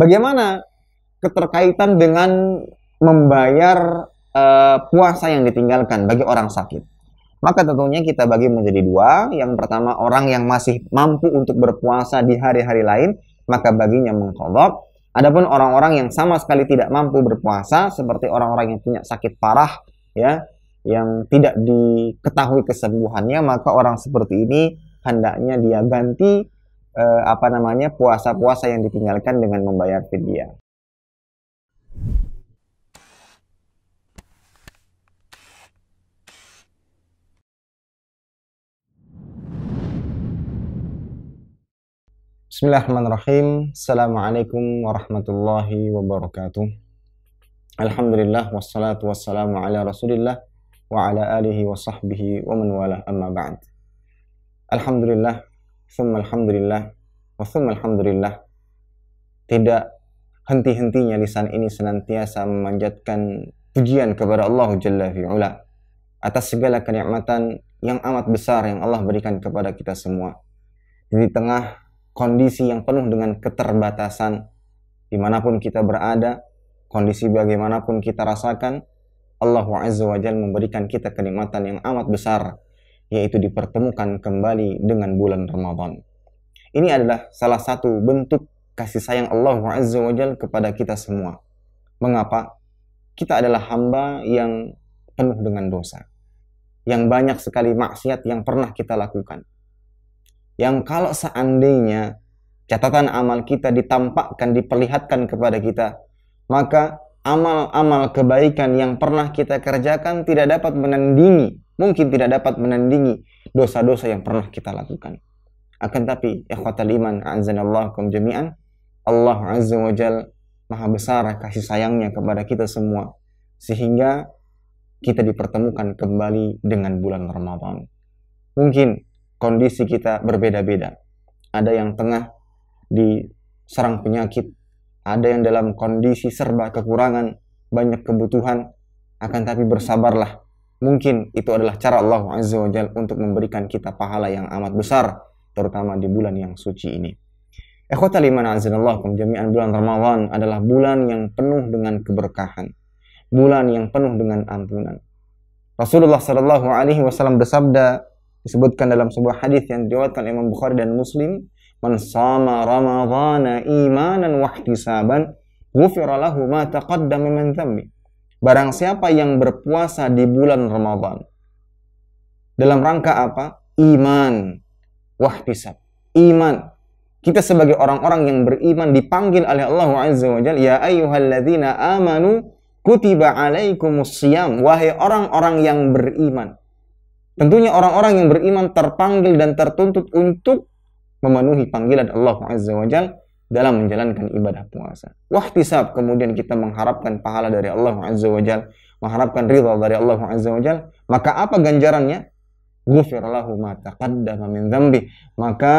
bagaimana keterkaitan dengan membayar uh, puasa yang ditinggalkan bagi orang sakit. Maka tentunya kita bagi menjadi dua. Yang pertama orang yang masih mampu untuk berpuasa di hari-hari lain, maka baginya mengkodok. Adapun orang-orang yang sama sekali tidak mampu berpuasa, seperti orang-orang yang punya sakit parah, ya, yang tidak diketahui kesembuhannya, maka orang seperti ini hendaknya dia ganti eh, apa namanya puasa-puasa yang ditinggalkan dengan membayar fidyah. Bismillahirrahmanirrahim. Assalamualaikum warahmatullahi wabarakatuh. Alhamdulillah wassalatu wassalamu ala Rasulillah wa ala alihi wa sahbihi wa man wala amma ba'd. Alhamdulillah summa alhamdulillah wa summa alhamdulillah tidak henti-hentinya lisan ini senantiasa memanjatkan pujian kepada Allah Jalla fi'ula atas segala kenikmatan yang amat besar yang Allah berikan kepada kita semua di tengah kondisi yang penuh dengan keterbatasan dimanapun kita berada kondisi bagaimanapun kita rasakan Allah Azza wa Jalla memberikan kita kenikmatan yang amat besar yaitu dipertemukan kembali dengan bulan Ramadan. Ini adalah salah satu bentuk kasih sayang Allah Azza wa Jal kepada kita semua. Mengapa? Kita adalah hamba yang penuh dengan dosa. Yang banyak sekali maksiat yang pernah kita lakukan. Yang kalau seandainya catatan amal kita ditampakkan, diperlihatkan kepada kita, maka amal-amal kebaikan yang pernah kita kerjakan tidak dapat menandingi mungkin tidak dapat menandingi dosa-dosa yang pernah kita lakukan. Akan tapi, ikhwatal iman, a'azanallahu jami'an, Allah Azza wa Jal maha besar kasih sayangnya kepada kita semua. Sehingga kita dipertemukan kembali dengan bulan Ramadan. Mungkin kondisi kita berbeda-beda. Ada yang tengah diserang penyakit, ada yang dalam kondisi serba kekurangan, banyak kebutuhan, akan tapi bersabarlah Mungkin itu adalah cara Allah Azza wa Jal untuk memberikan kita pahala yang amat besar, terutama di bulan yang suci ini. Ikhwata liman azinallah, jami'an bulan Ramadan adalah bulan yang penuh dengan keberkahan. Bulan yang penuh dengan ampunan. Rasulullah Shallallahu Alaihi Wasallam bersabda disebutkan dalam sebuah hadis yang diriwayatkan Imam Bukhari dan Muslim, "Man sama Ramadhana imanan wa ihtisaban, ghufira lahu ma taqaddama min dhanbi." Barang siapa yang berpuasa di bulan Ramadan. Dalam rangka apa? Iman. Wah pisat. Iman. Kita sebagai orang-orang yang beriman dipanggil oleh Allah Azza wa Jal. Ya ayuhalladzina amanu kutiba alaikumus siyam. Wahai orang-orang yang beriman. Tentunya orang-orang yang beriman terpanggil dan tertuntut untuk memenuhi panggilan Allah Azza wa Jal dalam menjalankan ibadah puasa. Wahtisab kemudian kita mengharapkan pahala dari Allah Azza wa mengharapkan ridha dari Allah Azza wa maka apa ganjarannya? Ghufirlahu ma Maka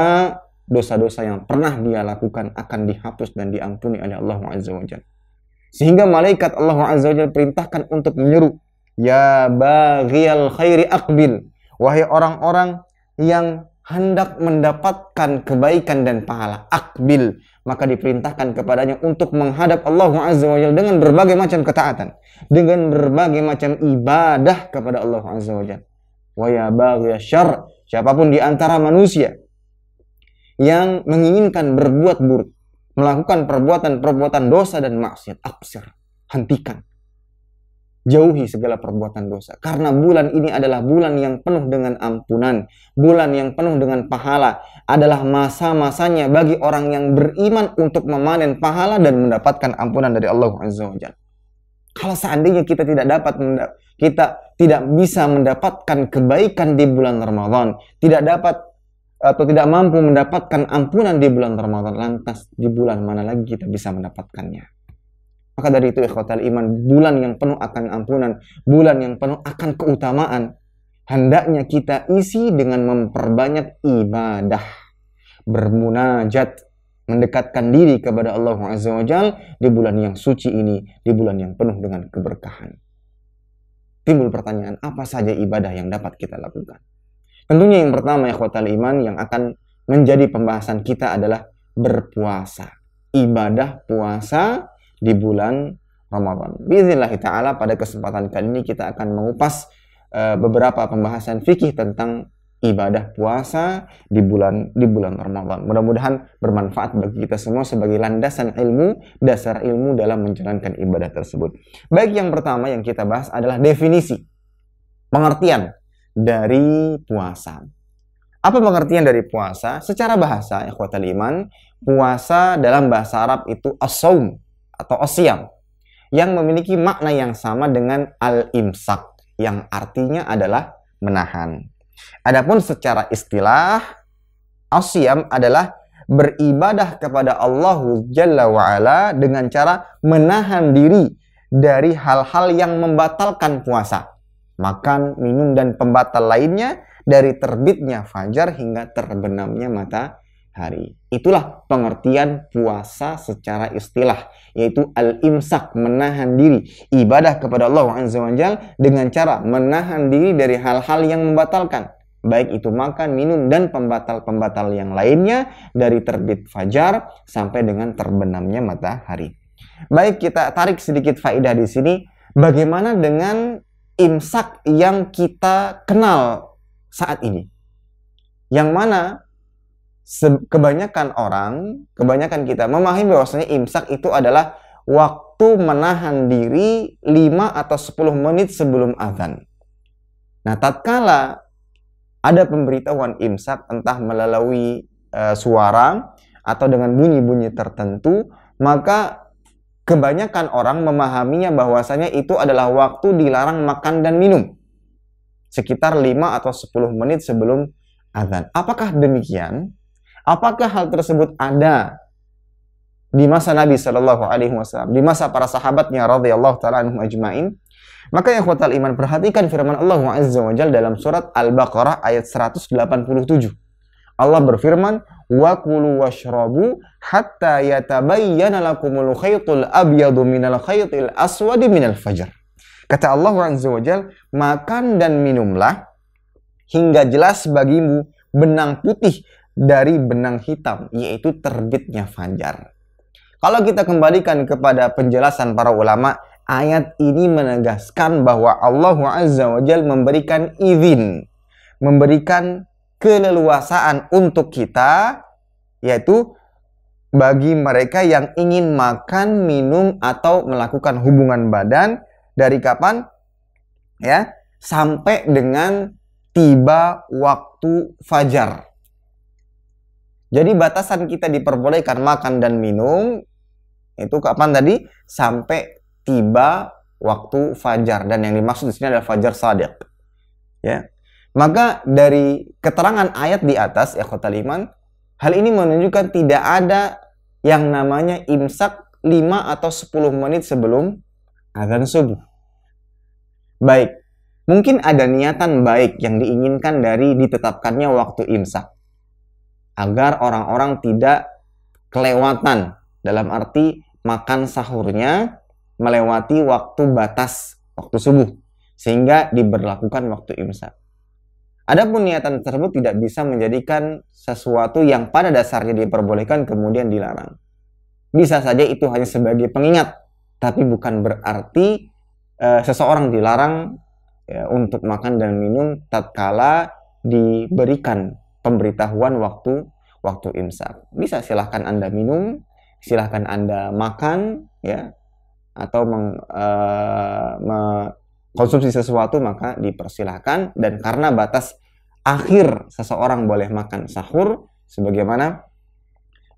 dosa-dosa yang pernah dia lakukan akan dihapus dan diampuni oleh Allah Azza wa Sehingga malaikat Allah Azza wa perintahkan untuk menyeru, Ya baghiyal khairi akbil. Wahai orang-orang yang hendak mendapatkan kebaikan dan pahala akbil maka diperintahkan kepadanya untuk menghadap Allah Azza wa Jalla dengan berbagai macam ketaatan dengan berbagai macam ibadah kepada Allah Azza wa Jalla wa ya siapapun di antara manusia yang menginginkan berbuat buruk melakukan perbuatan-perbuatan dosa dan maksiat aksir hentikan Jauhi segala perbuatan dosa. Karena bulan ini adalah bulan yang penuh dengan ampunan. Bulan yang penuh dengan pahala. Adalah masa-masanya bagi orang yang beriman untuk memanen pahala dan mendapatkan ampunan dari Allah Azza wa Kalau seandainya kita tidak dapat kita tidak bisa mendapatkan kebaikan di bulan Ramadan, tidak dapat atau tidak mampu mendapatkan ampunan di bulan Ramadan, lantas di bulan mana lagi kita bisa mendapatkannya? Maka dari itu ikhwatal iman, bulan yang penuh akan ampunan, bulan yang penuh akan keutamaan. Hendaknya kita isi dengan memperbanyak ibadah, bermunajat, mendekatkan diri kepada Allah Azza wa Jal di bulan yang suci ini, di bulan yang penuh dengan keberkahan. Timbul pertanyaan, apa saja ibadah yang dapat kita lakukan? Tentunya yang pertama, ikhwatal iman, yang akan menjadi pembahasan kita adalah berpuasa. Ibadah puasa di bulan Ramadan. Bismillah taala pada kesempatan kali ini kita akan mengupas eh, beberapa pembahasan fikih tentang ibadah puasa di bulan di bulan Ramadan. Mudah-mudahan bermanfaat bagi kita semua sebagai landasan ilmu, dasar ilmu dalam menjalankan ibadah tersebut. Baik yang pertama yang kita bahas adalah definisi pengertian dari puasa. Apa pengertian dari puasa? Secara bahasa, ikhwatal iman, puasa dalam bahasa Arab itu as atau osiam yang memiliki makna yang sama dengan al-imsak yang artinya adalah menahan. Adapun secara istilah osiam adalah beribadah kepada Allah Jalla wa'ala dengan cara menahan diri dari hal-hal yang membatalkan puasa. Makan, minum, dan pembatal lainnya dari terbitnya fajar hingga terbenamnya mata hari. Itulah pengertian puasa secara istilah, yaitu al-imsak, menahan diri, ibadah kepada Allah Azza dengan cara menahan diri dari hal-hal yang membatalkan. Baik itu makan, minum, dan pembatal-pembatal yang lainnya dari terbit fajar sampai dengan terbenamnya matahari. Baik kita tarik sedikit faidah di sini, bagaimana dengan imsak yang kita kenal saat ini? Yang mana kebanyakan orang, kebanyakan kita memahami bahwasanya imsak itu adalah waktu menahan diri 5 atau 10 menit sebelum azan. Nah, tatkala ada pemberitahuan imsak entah melalui e, suara atau dengan bunyi-bunyi tertentu, maka kebanyakan orang memahaminya bahwasanya itu adalah waktu dilarang makan dan minum. Sekitar 5 atau 10 menit sebelum azan. Apakah demikian? Apakah hal tersebut ada di masa Nabi Shallallahu Alaihi Wasallam, di masa para sahabatnya radhiyallahu taala anhum ajmain? Maka yang kuat iman perhatikan firman Allah Azza wa dalam surat Al-Baqarah ayat 187. Allah berfirman, "Wa kulu washrabu hatta yatabayyana lakumul khaytul abyadu minal khaytil aswadi minal fajr." Kata Allah Azza wa "Makan dan minumlah hingga jelas bagimu benang putih dari benang hitam, yaitu terbitnya fajar. Kalau kita kembalikan kepada penjelasan para ulama, ayat ini menegaskan bahwa Allah Azza wa Jal memberikan izin, memberikan keleluasaan untuk kita, yaitu bagi mereka yang ingin makan, minum, atau melakukan hubungan badan dari kapan ya sampai dengan tiba waktu fajar. Jadi batasan kita diperbolehkan makan dan minum itu kapan tadi? Sampai tiba waktu fajar dan yang dimaksud di sini adalah fajar sadiq. Ya. Maka dari keterangan ayat di atas ya kota liman, hal ini menunjukkan tidak ada yang namanya imsak 5 atau 10 menit sebelum azan subuh. Baik, mungkin ada niatan baik yang diinginkan dari ditetapkannya waktu imsak agar orang-orang tidak kelewatan dalam arti makan sahurnya melewati waktu batas waktu subuh sehingga diberlakukan waktu imsak. Adapun niatan tersebut tidak bisa menjadikan sesuatu yang pada dasarnya diperbolehkan kemudian dilarang. Bisa saja itu hanya sebagai pengingat, tapi bukan berarti e, seseorang dilarang e, untuk makan dan minum tatkala diberikan pemberitahuan waktu waktu imsak. Bisa silahkan Anda minum, silahkan Anda makan, ya, atau meng, uh, mengkonsumsi sesuatu maka dipersilahkan dan karena batas akhir seseorang boleh makan sahur sebagaimana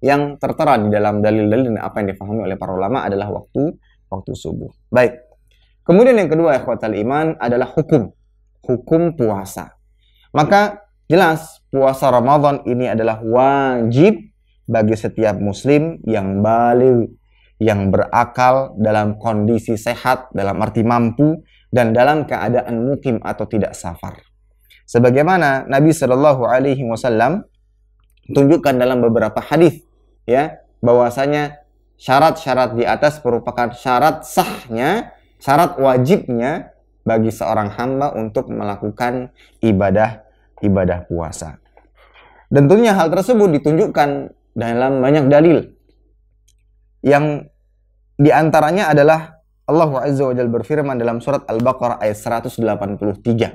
yang tertera di dalam dalil-dalil dan apa yang difahami oleh para ulama adalah waktu waktu subuh. Baik. Kemudian yang kedua ikhwatal iman adalah hukum. Hukum puasa. Maka Jelas, puasa Ramadan ini adalah wajib bagi setiap muslim yang balik, yang berakal dalam kondisi sehat, dalam arti mampu, dan dalam keadaan mukim atau tidak safar. Sebagaimana Nabi Shallallahu Alaihi Wasallam tunjukkan dalam beberapa hadis, ya, bahwasanya syarat-syarat di atas merupakan syarat sahnya, syarat wajibnya bagi seorang hamba untuk melakukan ibadah ibadah puasa. Dan tentunya hal tersebut ditunjukkan dalam banyak dalil. Yang diantaranya adalah Allah Azza wa Jalla berfirman dalam surat Al-Baqarah ayat 183.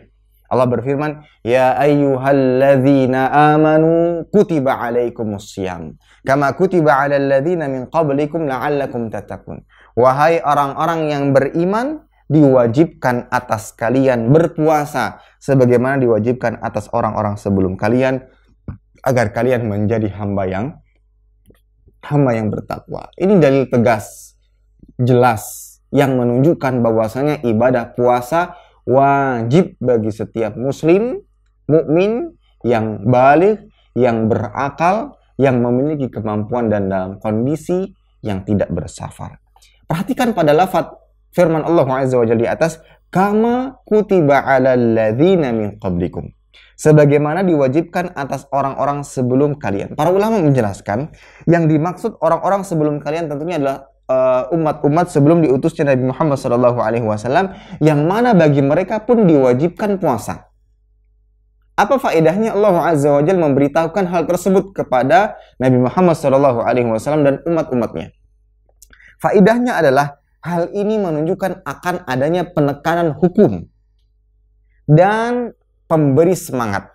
Allah berfirman, "Ya ayyuhalladzina amanu kutiba alaikumus siyam. kama kutiba ala alladzina min qablikum la'allakum tatakun. Wahai orang-orang yang beriman, diwajibkan atas kalian berpuasa sebagaimana diwajibkan atas orang-orang sebelum kalian agar kalian menjadi hamba yang hamba yang bertakwa. Ini dalil tegas jelas yang menunjukkan bahwasanya ibadah puasa wajib bagi setiap muslim mukmin yang balik, yang berakal, yang memiliki kemampuan dan dalam kondisi yang tidak bersafar. Perhatikan pada lafat firman Allah Azza wa Jalla di atas, "Kama kutiba ala ladzina min qablikum." Sebagaimana diwajibkan atas orang-orang sebelum kalian. Para ulama menjelaskan yang dimaksud orang-orang sebelum kalian tentunya adalah eh, umat-umat uh, sebelum diutusnya Nabi Muhammad Shallallahu Alaihi Wasallam yang mana bagi mereka pun diwajibkan puasa. Apa faedahnya Allah Azza wa Jalla memberitahukan hal tersebut kepada Nabi Muhammad Shallallahu Alaihi Wasallam dan umat-umatnya? Faedahnya adalah Hal ini menunjukkan akan adanya penekanan hukum dan pemberi semangat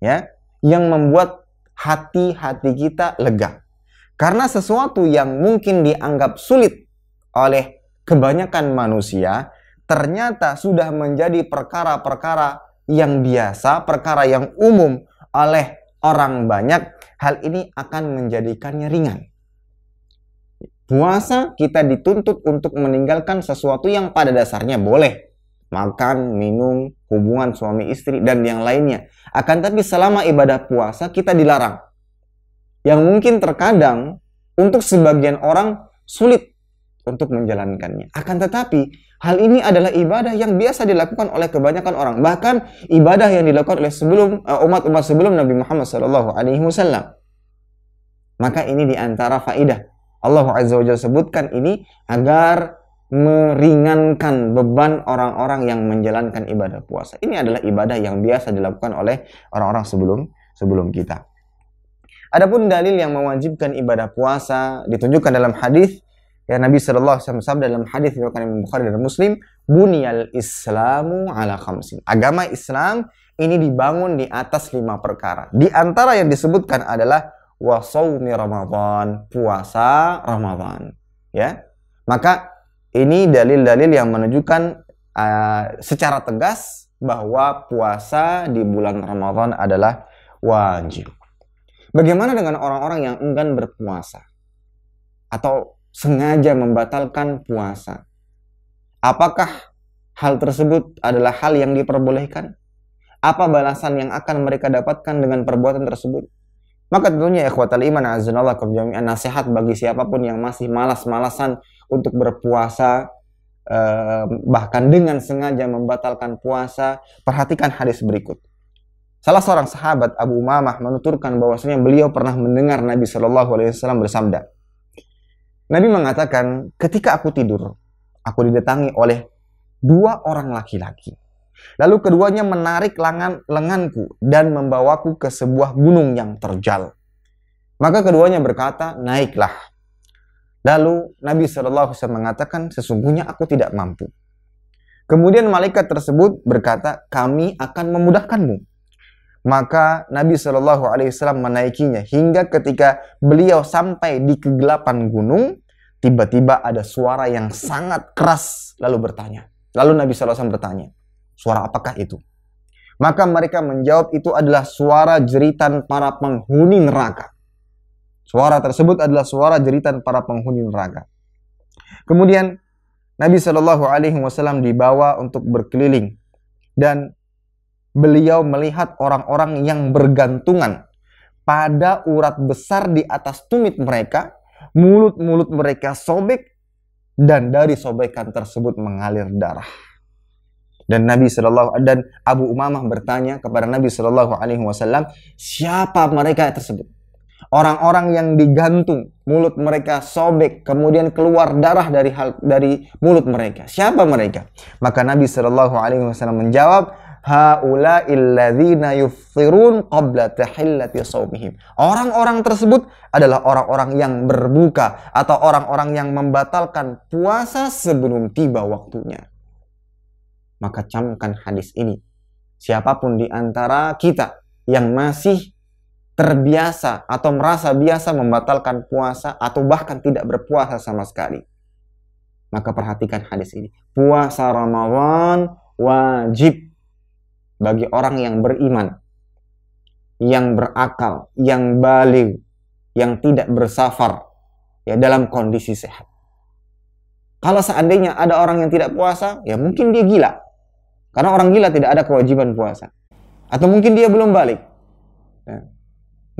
ya yang membuat hati-hati kita lega. Karena sesuatu yang mungkin dianggap sulit oleh kebanyakan manusia ternyata sudah menjadi perkara-perkara yang biasa, perkara yang umum oleh orang banyak. Hal ini akan menjadikannya ringan puasa kita dituntut untuk meninggalkan sesuatu yang pada dasarnya boleh. Makan, minum, hubungan suami istri, dan yang lainnya. Akan tapi selama ibadah puasa kita dilarang. Yang mungkin terkadang untuk sebagian orang sulit untuk menjalankannya. Akan tetapi hal ini adalah ibadah yang biasa dilakukan oleh kebanyakan orang. Bahkan ibadah yang dilakukan oleh sebelum eh, umat-umat sebelum Nabi Muhammad SAW. Maka ini diantara faidah Allah Azza wa Jalla sebutkan ini agar meringankan beban orang-orang yang menjalankan ibadah puasa. Ini adalah ibadah yang biasa dilakukan oleh orang-orang sebelum sebelum kita. Adapun dalil yang mewajibkan ibadah puasa ditunjukkan dalam hadis ya Nabi Shallallahu Alaihi Wasallam dalam hadis riwayat Imam Bukhari dan Muslim bunyal Islamu ala khamsin. Agama Islam ini dibangun di atas lima perkara. Di antara yang disebutkan adalah wa saumi Ramadan, puasa Ramadan. Ya. Maka ini dalil-dalil yang menunjukkan uh, secara tegas bahwa puasa di bulan Ramadhan adalah wajib. Bagaimana dengan orang-orang yang enggan berpuasa atau sengaja membatalkan puasa? Apakah hal tersebut adalah hal yang diperbolehkan? Apa balasan yang akan mereka dapatkan dengan perbuatan tersebut? Maka tentunya ikhwatal iman azunallah jami'an nasihat bagi siapapun yang masih malas-malasan untuk berpuasa eh, bahkan dengan sengaja membatalkan puasa, perhatikan hadis berikut. Salah seorang sahabat Abu Umamah menuturkan bahwasanya beliau pernah mendengar Nabi Shallallahu alaihi wasallam bersabda. Nabi mengatakan, "Ketika aku tidur, aku didatangi oleh dua orang laki-laki. Lalu keduanya menarik lengan, lenganku dan membawaku ke sebuah gunung yang terjal. Maka keduanya berkata, naiklah. Lalu Nabi SAW mengatakan, sesungguhnya aku tidak mampu. Kemudian malaikat tersebut berkata, kami akan memudahkanmu. Maka Nabi Shallallahu Alaihi Wasallam menaikinya hingga ketika beliau sampai di kegelapan gunung, tiba-tiba ada suara yang sangat keras lalu bertanya. Lalu Nabi Shallallahu Alaihi Wasallam bertanya, Suara apakah itu? Maka mereka menjawab itu adalah suara jeritan para penghuni neraka. Suara tersebut adalah suara jeritan para penghuni neraka. Kemudian Nabi Shallallahu Alaihi Wasallam dibawa untuk berkeliling dan beliau melihat orang-orang yang bergantungan pada urat besar di atas tumit mereka, mulut-mulut mereka sobek dan dari sobekan tersebut mengalir darah. Dan Nabi Shallallahu dan Abu Umamah bertanya kepada Nabi Shallallahu Alaihi Wasallam, siapa mereka tersebut? Orang-orang yang digantung, mulut mereka sobek, kemudian keluar darah dari hal, dari mulut mereka. Siapa mereka? Maka Nabi Shallallahu Alaihi Wasallam menjawab, Orang-orang tersebut adalah orang-orang yang berbuka atau orang-orang yang membatalkan puasa sebelum tiba waktunya maka camkan hadis ini. Siapapun di antara kita yang masih terbiasa atau merasa biasa membatalkan puasa atau bahkan tidak berpuasa sama sekali, maka perhatikan hadis ini. Puasa Ramadan wajib bagi orang yang beriman, yang berakal, yang balik, yang tidak bersafar ya dalam kondisi sehat. Kalau seandainya ada orang yang tidak puasa, ya mungkin dia gila, karena orang gila tidak ada kewajiban puasa. Atau mungkin dia belum balik. Nah,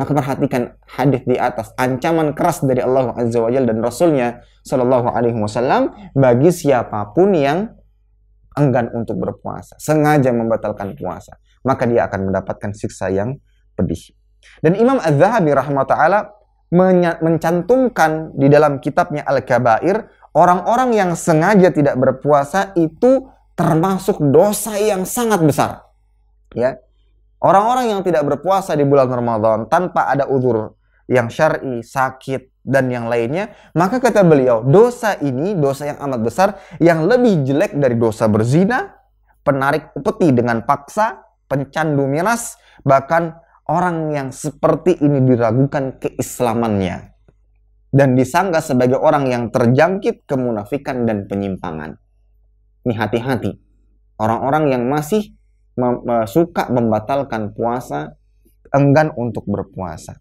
maka perhatikan hadis di atas ancaman keras dari Allah Azza wa dan Rasulnya Shallallahu Alaihi Wasallam bagi siapapun yang enggan untuk berpuasa, sengaja membatalkan puasa, maka dia akan mendapatkan siksa yang pedih. Dan Imam Az-Zahabi rahimahullah mencantumkan di dalam kitabnya Al-Kabair orang-orang yang sengaja tidak berpuasa itu termasuk dosa yang sangat besar. Ya. Orang-orang yang tidak berpuasa di bulan Ramadan tanpa ada uzur yang syar'i, sakit dan yang lainnya, maka kata beliau, dosa ini dosa yang amat besar yang lebih jelek dari dosa berzina, penarik upeti dengan paksa, pencandu miras, bahkan orang yang seperti ini diragukan keislamannya dan disangka sebagai orang yang terjangkit kemunafikan dan penyimpangan. Ini hati-hati. Orang-orang yang masih mem suka membatalkan puasa, enggan untuk berpuasa.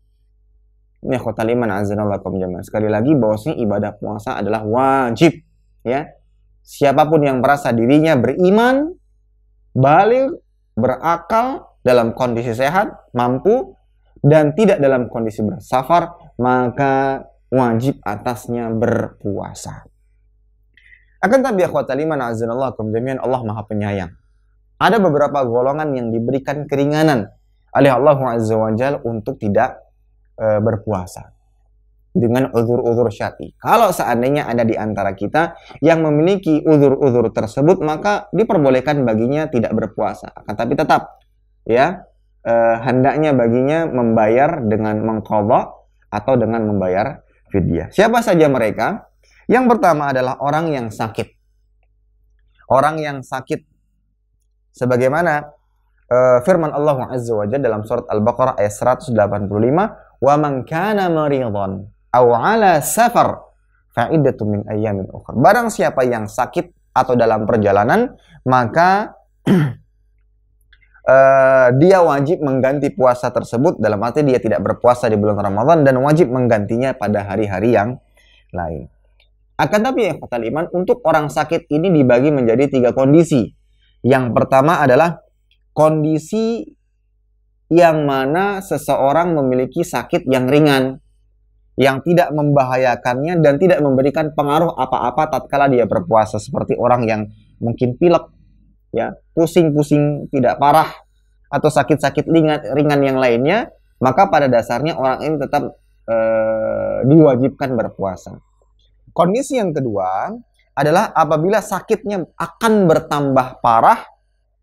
Ini khotaliman azanallakum jamaah. Sekali lagi bahwasanya ibadah puasa adalah wajib. Ya, siapapun yang merasa dirinya beriman, balik, berakal, dalam kondisi sehat, mampu, dan tidak dalam kondisi bersafar, maka wajib atasnya berpuasa. Akan tapi akhwata liman azanallahu jami'an Allah Maha Penyayang. Ada beberapa golongan yang diberikan keringanan oleh Allah Azza wa Jal untuk tidak e, berpuasa dengan uzur-uzur syati. Kalau seandainya ada di antara kita yang memiliki uzur-uzur tersebut, maka diperbolehkan baginya tidak berpuasa. Akan tapi tetap ya e, hendaknya baginya membayar dengan mengkodok atau dengan membayar fidyah. Siapa saja mereka? Yang pertama adalah orang yang sakit. Orang yang sakit. Sebagaimana uh, firman Allah Azza wa Jalla dalam surat Al-Baqarah ayat 185, "Wa man kana maridhon aw ala safar fa'iddatun min ayyamin ukhra." Barang siapa yang sakit atau dalam perjalanan, maka eh, dia wajib mengganti puasa tersebut dalam arti dia tidak berpuasa di bulan Ramadan dan wajib menggantinya pada hari-hari yang lain. Akan tapi ya kata iman, untuk orang sakit ini dibagi menjadi tiga kondisi. Yang pertama adalah kondisi yang mana seseorang memiliki sakit yang ringan, yang tidak membahayakannya dan tidak memberikan pengaruh apa-apa tatkala dia berpuasa seperti orang yang mungkin pilek, ya pusing-pusing tidak parah atau sakit-sakit ringan, ringan yang lainnya, maka pada dasarnya orang ini tetap eh, diwajibkan berpuasa. Kondisi yang kedua adalah apabila sakitnya akan bertambah parah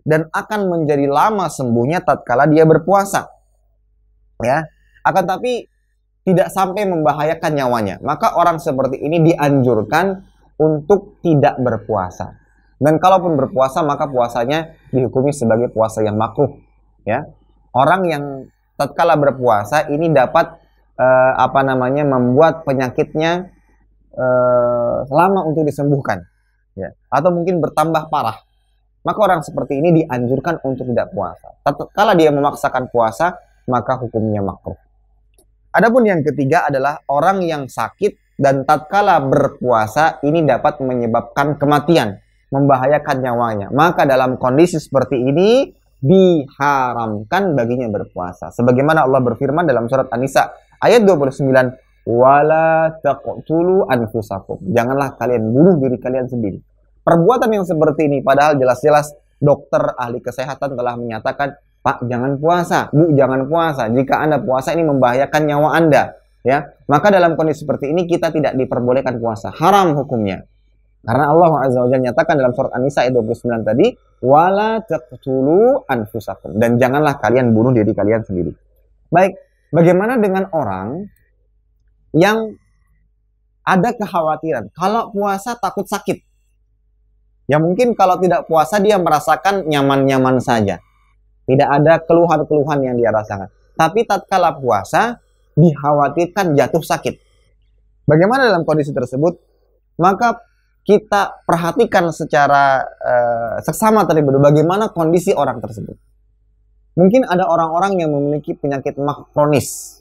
dan akan menjadi lama sembuhnya tatkala dia berpuasa. Ya, akan tapi tidak sampai membahayakan nyawanya. Maka orang seperti ini dianjurkan untuk tidak berpuasa. Dan kalaupun berpuasa maka puasanya dihukumi sebagai puasa yang makruh, ya. Orang yang tatkala berpuasa ini dapat eh, apa namanya membuat penyakitnya Eh, selama untuk disembuhkan ya atau mungkin bertambah parah maka orang seperti ini dianjurkan untuk tidak puasa. kalau dia memaksakan puasa, maka hukumnya makruh. Adapun yang ketiga adalah orang yang sakit dan tatkala berpuasa ini dapat menyebabkan kematian, membahayakan nyawanya. Maka dalam kondisi seperti ini diharamkan baginya berpuasa. Sebagaimana Allah berfirman dalam surat An-Nisa ayat 29, wala taqtulu anfusakum. Janganlah kalian bunuh diri kalian sendiri. Perbuatan yang seperti ini padahal jelas-jelas dokter ahli kesehatan telah menyatakan, "Pak, jangan puasa, Bu, jangan puasa. Jika Anda puasa ini membahayakan nyawa Anda." Ya. Maka dalam kondisi seperti ini kita tidak diperbolehkan puasa. Haram hukumnya. Karena Allah Azza wa Jalla nyatakan dalam surat An-Nisa ayat 29 tadi, "Wala taqtulu anfusakum." Dan janganlah kalian bunuh diri kalian sendiri. Baik, bagaimana dengan orang yang ada kekhawatiran. Kalau puasa takut sakit. Ya mungkin kalau tidak puasa dia merasakan nyaman-nyaman saja. Tidak ada keluhan-keluhan yang dia rasakan. Tapi tatkala puasa dikhawatirkan jatuh sakit. Bagaimana dalam kondisi tersebut? Maka kita perhatikan secara uh, seksama terlebih dahulu bagaimana kondisi orang tersebut. Mungkin ada orang-orang yang memiliki penyakit makronis.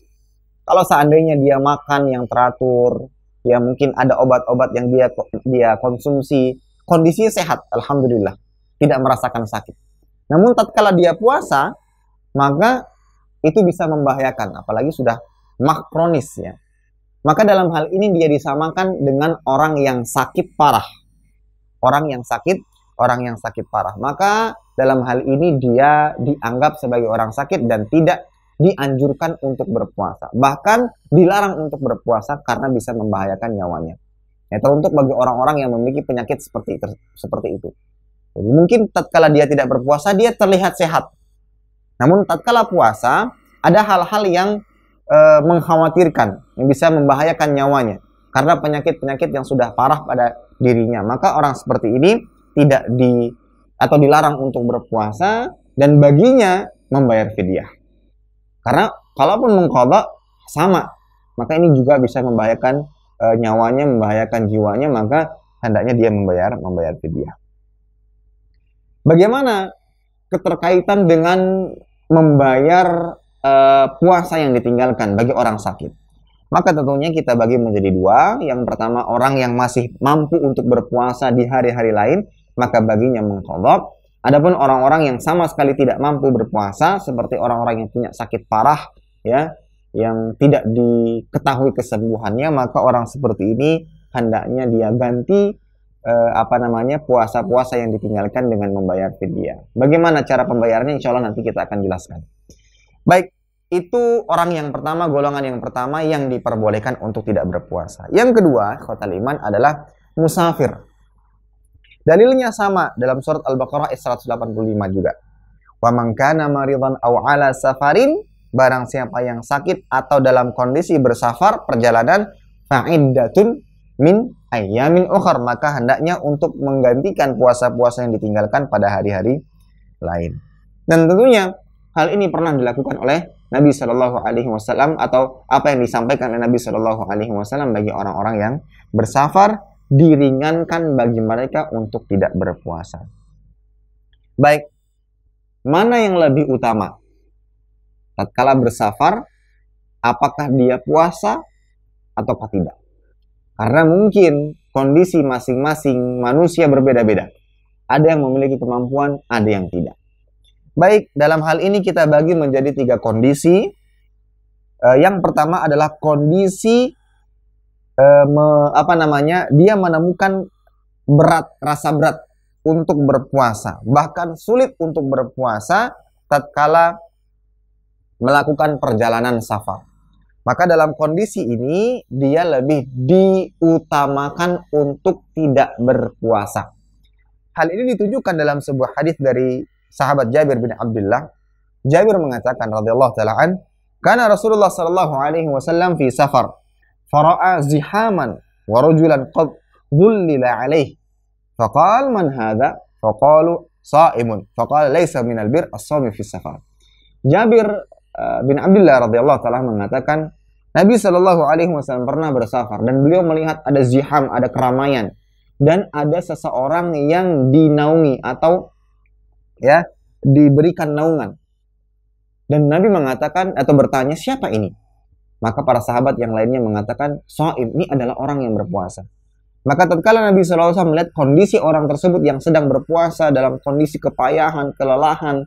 Kalau seandainya dia makan yang teratur, ya mungkin ada obat-obat yang dia dia konsumsi, kondisinya sehat, alhamdulillah, tidak merasakan sakit. Namun tatkala dia puasa, maka itu bisa membahayakan, apalagi sudah makronis ya. Maka dalam hal ini dia disamakan dengan orang yang sakit parah. Orang yang sakit, orang yang sakit parah. Maka dalam hal ini dia dianggap sebagai orang sakit dan tidak dianjurkan untuk berpuasa. Bahkan dilarang untuk berpuasa karena bisa membahayakan nyawanya. Ya, teruntuk bagi orang-orang yang memiliki penyakit seperti itu, seperti itu. Jadi mungkin tatkala dia tidak berpuasa dia terlihat sehat. Namun tatkala puasa ada hal-hal yang e, mengkhawatirkan yang bisa membahayakan nyawanya karena penyakit-penyakit yang sudah parah pada dirinya. Maka orang seperti ini tidak di atau dilarang untuk berpuasa dan baginya membayar fidyah. Karena kalaupun mengkodok sama, maka ini juga bisa membahayakan e, nyawanya, membahayakan jiwanya, maka hendaknya dia membayar membayar ke dia. Bagaimana keterkaitan dengan membayar e, puasa yang ditinggalkan bagi orang sakit? Maka tentunya kita bagi menjadi dua. Yang pertama orang yang masih mampu untuk berpuasa di hari-hari lain, maka baginya mengkodok. Adapun orang-orang yang sama sekali tidak mampu berpuasa seperti orang-orang yang punya sakit parah ya yang tidak diketahui kesembuhannya maka orang seperti ini hendaknya dia ganti eh, apa namanya puasa-puasa yang ditinggalkan dengan membayar fidyah. Bagaimana cara pembayarannya insya Allah nanti kita akan jelaskan. Baik, itu orang yang pertama, golongan yang pertama yang diperbolehkan untuk tidak berpuasa. Yang kedua, kota liman adalah musafir. Dalilnya sama dalam surat Al-Baqarah ayat 185 juga. Wa man kana maridan aw ala safarin barang siapa yang sakit atau dalam kondisi bersafar perjalanan fa'iddatun min ayyamin ukhra maka hendaknya untuk menggantikan puasa-puasa yang ditinggalkan pada hari-hari lain. Dan tentunya hal ini pernah dilakukan oleh Nabi Shallallahu Alaihi Wasallam atau apa yang disampaikan oleh Nabi Shallallahu Alaihi Wasallam bagi orang-orang yang bersafar diringankan bagi mereka untuk tidak berpuasa. Baik, mana yang lebih utama? Tatkala bersafar, apakah dia puasa atau tidak? Karena mungkin kondisi masing-masing manusia berbeda-beda. Ada yang memiliki kemampuan, ada yang tidak. Baik, dalam hal ini kita bagi menjadi tiga kondisi. Eh, yang pertama adalah kondisi e, me, apa namanya dia menemukan berat rasa berat untuk berpuasa bahkan sulit untuk berpuasa tatkala melakukan perjalanan safar maka dalam kondisi ini dia lebih diutamakan untuk tidak berpuasa hal ini ditunjukkan dalam sebuah hadis dari sahabat Jabir bin Abdullah Jabir mengatakan radhiyallahu taala an karena Rasulullah sallallahu alaihi wasallam fi safar fara'a zihaman wa rajulan qad dhullila alaih faqal man hadha faqalu sa'imun faqala laisa minal bir as-sawmi fi safar Jabir eh, bin Abdullah radhiyallahu taala mengatakan Nabi Shallallahu alaihi wasallam pernah bersafar dan beliau melihat ada ziham, ada keramaian dan ada seseorang yang dinaungi atau ya diberikan naungan. Dan Nabi mengatakan atau bertanya siapa ini? Maka para sahabat yang lainnya mengatakan, so'im, ini adalah orang yang berpuasa. Maka tatkala Nabi SAW melihat kondisi orang tersebut yang sedang berpuasa dalam kondisi kepayahan, kelelahan,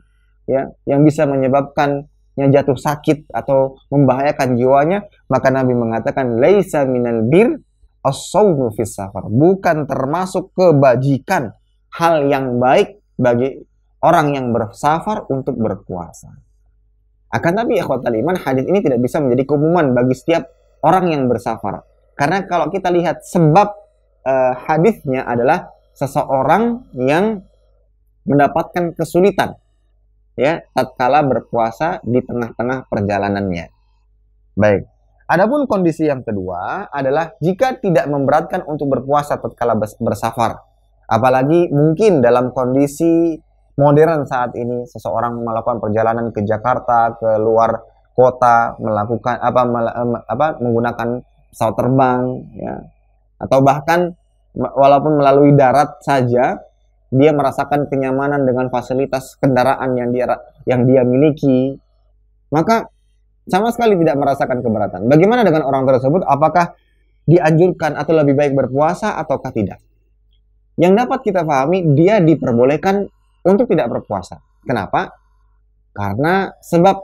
ya, yang bisa menyebabkan yang jatuh sakit atau membahayakan jiwanya, maka Nabi mengatakan, laisa minal bir safar. Bukan termasuk kebajikan hal yang baik bagi orang yang bersafar untuk berpuasa. Akan tapi ikhwatal iman hadis ini tidak bisa menjadi keumuman bagi setiap orang yang bersafar. Karena kalau kita lihat sebab uh, eh, hadisnya adalah seseorang yang mendapatkan kesulitan ya tatkala berpuasa di tengah-tengah perjalanannya. Baik. Adapun kondisi yang kedua adalah jika tidak memberatkan untuk berpuasa tatkala bersafar, apalagi mungkin dalam kondisi modern saat ini seseorang melakukan perjalanan ke Jakarta ke luar kota melakukan apa mel, apa menggunakan pesawat terbang ya atau bahkan walaupun melalui darat saja dia merasakan kenyamanan dengan fasilitas kendaraan yang dia yang dia miliki maka sama sekali tidak merasakan keberatan bagaimana dengan orang tersebut apakah dianjurkan atau lebih baik berpuasa ataukah tidak yang dapat kita pahami dia diperbolehkan untuk tidak berpuasa. Kenapa? Karena sebab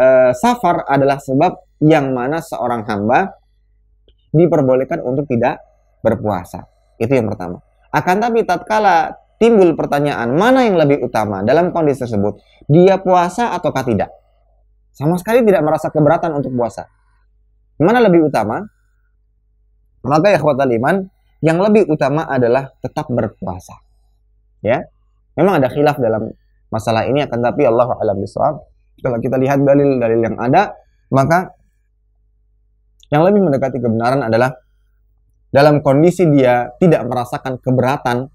e, safar adalah sebab yang mana seorang hamba diperbolehkan untuk tidak berpuasa. Itu yang pertama. Akan tapi tatkala timbul pertanyaan mana yang lebih utama dalam kondisi tersebut, dia puasa ataukah tidak? Sama sekali tidak merasa keberatan untuk puasa. Mana lebih utama? Maka ya iman, yang lebih utama adalah tetap berpuasa. Ya. Memang ada khilaf dalam masalah ini akan tapi Allah alam bisawab. Kalau kita lihat dalil-dalil yang ada, maka yang lebih mendekati kebenaran adalah dalam kondisi dia tidak merasakan keberatan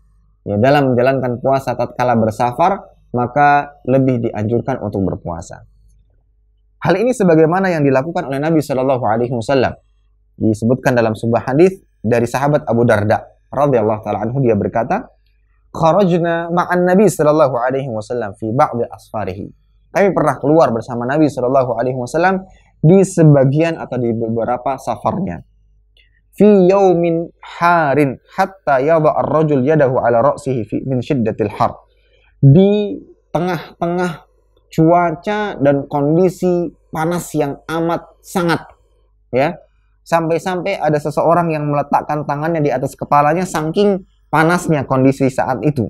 ya dalam menjalankan puasa tatkala bersafar, maka lebih dianjurkan untuk berpuasa. Hal ini sebagaimana yang dilakukan oleh Nabi Shallallahu Alaihi Wasallam disebutkan dalam sebuah hadis dari sahabat Abu Darda radhiyallahu taala anhu dia berkata kharajna ma'an Nabi sallallahu alaihi wasallam fi ba'd asfarihi. Kami pernah keluar bersama Nabi sallallahu alaihi wasallam di sebagian atau di beberapa safarnya. Fi yaumin harin hatta yada ar-rajul yadahu ala ra'sihi fi min shiddatil har. Di tengah-tengah cuaca dan kondisi panas yang amat sangat ya sampai-sampai ada seseorang yang meletakkan tangannya di atas kepalanya saking panasnya kondisi saat itu.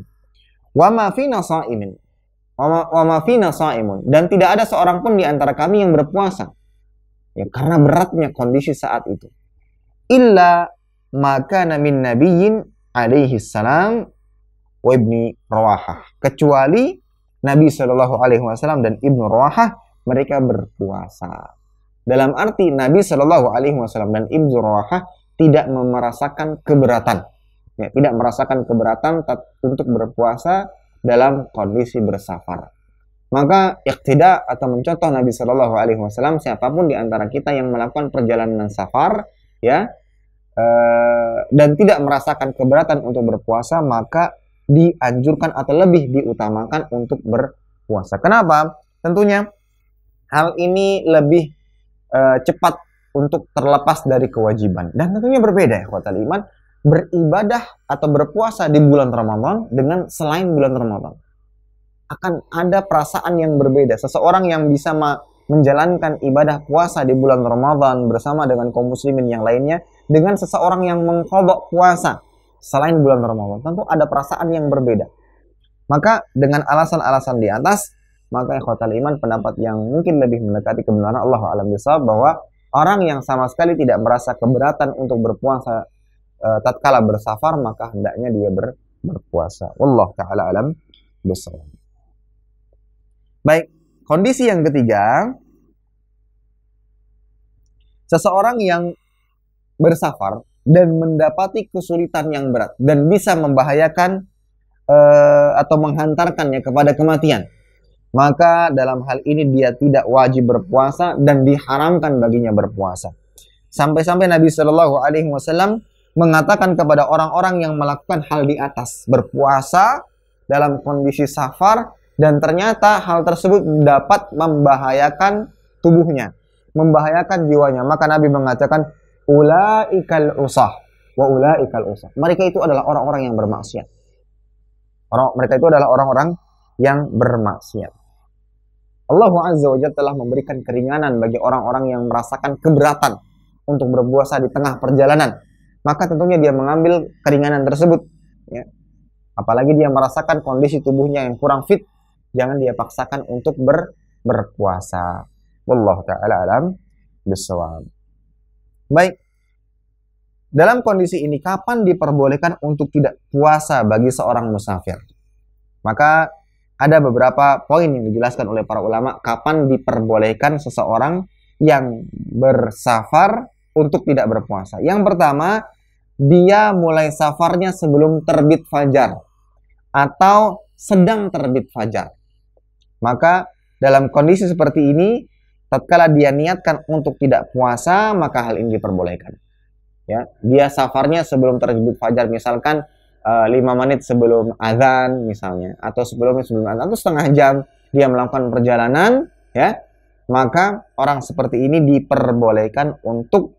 Wa fina sha'imin. Wa Dan tidak ada seorang pun di antara kami yang berpuasa. Ya, karena beratnya kondisi saat itu. Illa maka namin nabiyyin alaihi salam wa ibni Rawahah. Kecuali Nabi Shallallahu alaihi wasallam dan Ibnu Rawahah mereka berpuasa. Dalam arti Nabi Shallallahu alaihi wasallam dan Ibnu Rawahah tidak merasakan keberatan ya, tidak merasakan keberatan untuk berpuasa dalam kondisi bersafar. Maka yang tidak atau mencontoh Nabi Shallallahu Alaihi Wasallam siapapun di antara kita yang melakukan perjalanan safar, ya e, dan tidak merasakan keberatan untuk berpuasa, maka dianjurkan atau lebih diutamakan untuk berpuasa. Kenapa? Tentunya hal ini lebih e, cepat untuk terlepas dari kewajiban dan tentunya berbeda ya kuatal iman beribadah atau berpuasa di bulan Ramadan dengan selain bulan Ramadan. Akan ada perasaan yang berbeda. Seseorang yang bisa menjalankan ibadah puasa di bulan Ramadan bersama dengan kaum muslimin yang lainnya dengan seseorang yang mengkodok puasa selain bulan Ramadan tentu ada perasaan yang berbeda. Maka dengan alasan-alasan di atas, maka ikhwatal iman pendapat yang mungkin lebih mendekati kebenaran Allah alam bisa bahwa orang yang sama sekali tidak merasa keberatan untuk berpuasa uh, tatkala bersafar maka hendaknya dia ber, berpuasa. Allah taala alam besar. Baik, kondisi yang ketiga seseorang yang bersafar dan mendapati kesulitan yang berat dan bisa membahayakan uh, atau menghantarkannya kepada kematian maka dalam hal ini dia tidak wajib berpuasa dan diharamkan baginya berpuasa. Sampai-sampai Nabi Shallallahu Alaihi Wasallam mengatakan kepada orang-orang yang melakukan hal di atas, berpuasa dalam kondisi safar dan ternyata hal tersebut dapat membahayakan tubuhnya, membahayakan jiwanya. Maka Nabi mengatakan ulaikal usah wa ulaikal usah. Mereka itu adalah orang-orang yang bermaksiat. Orang mereka itu adalah orang-orang yang bermaksiat. Allah Azza wa Jalla telah memberikan keringanan bagi orang-orang yang merasakan keberatan untuk berpuasa di tengah perjalanan maka tentunya dia mengambil keringanan tersebut. Ya. Apalagi dia merasakan kondisi tubuhnya yang kurang fit, jangan dia paksakan untuk ber, berpuasa. Wallahu ta'ala alam bisawab. Baik. Dalam kondisi ini, kapan diperbolehkan untuk tidak puasa bagi seorang musafir? Maka ada beberapa poin yang dijelaskan oleh para ulama kapan diperbolehkan seseorang yang bersafar untuk tidak berpuasa. Yang pertama, dia mulai safarnya sebelum terbit fajar atau sedang terbit fajar. Maka dalam kondisi seperti ini, tatkala dia niatkan untuk tidak puasa, maka hal ini diperbolehkan. Ya, dia safarnya sebelum terbit fajar misalkan eh, lima 5 menit sebelum azan misalnya atau sebelum sebelum azan atau setengah jam dia melakukan perjalanan ya maka orang seperti ini diperbolehkan untuk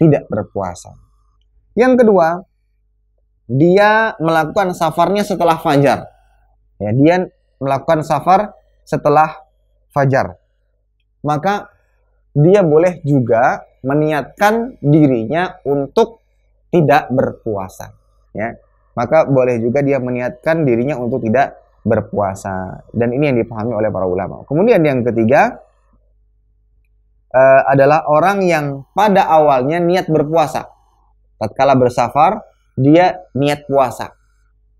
tidak berpuasa. Yang kedua, dia melakukan safarnya setelah fajar. Ya, dia melakukan safar setelah fajar. Maka dia boleh juga meniatkan dirinya untuk tidak berpuasa, ya. Maka boleh juga dia meniatkan dirinya untuk tidak berpuasa. Dan ini yang dipahami oleh para ulama. Kemudian yang ketiga, uh, adalah orang yang pada awalnya niat berpuasa. Tatkala bersafar, dia niat puasa.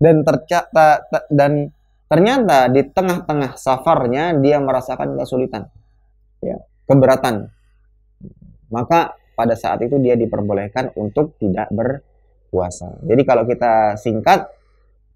Dan tercata dan ternyata di tengah-tengah safarnya dia merasakan kesulitan. Ya, keberatan. Maka pada saat itu dia diperbolehkan untuk tidak berpuasa. Jadi kalau kita singkat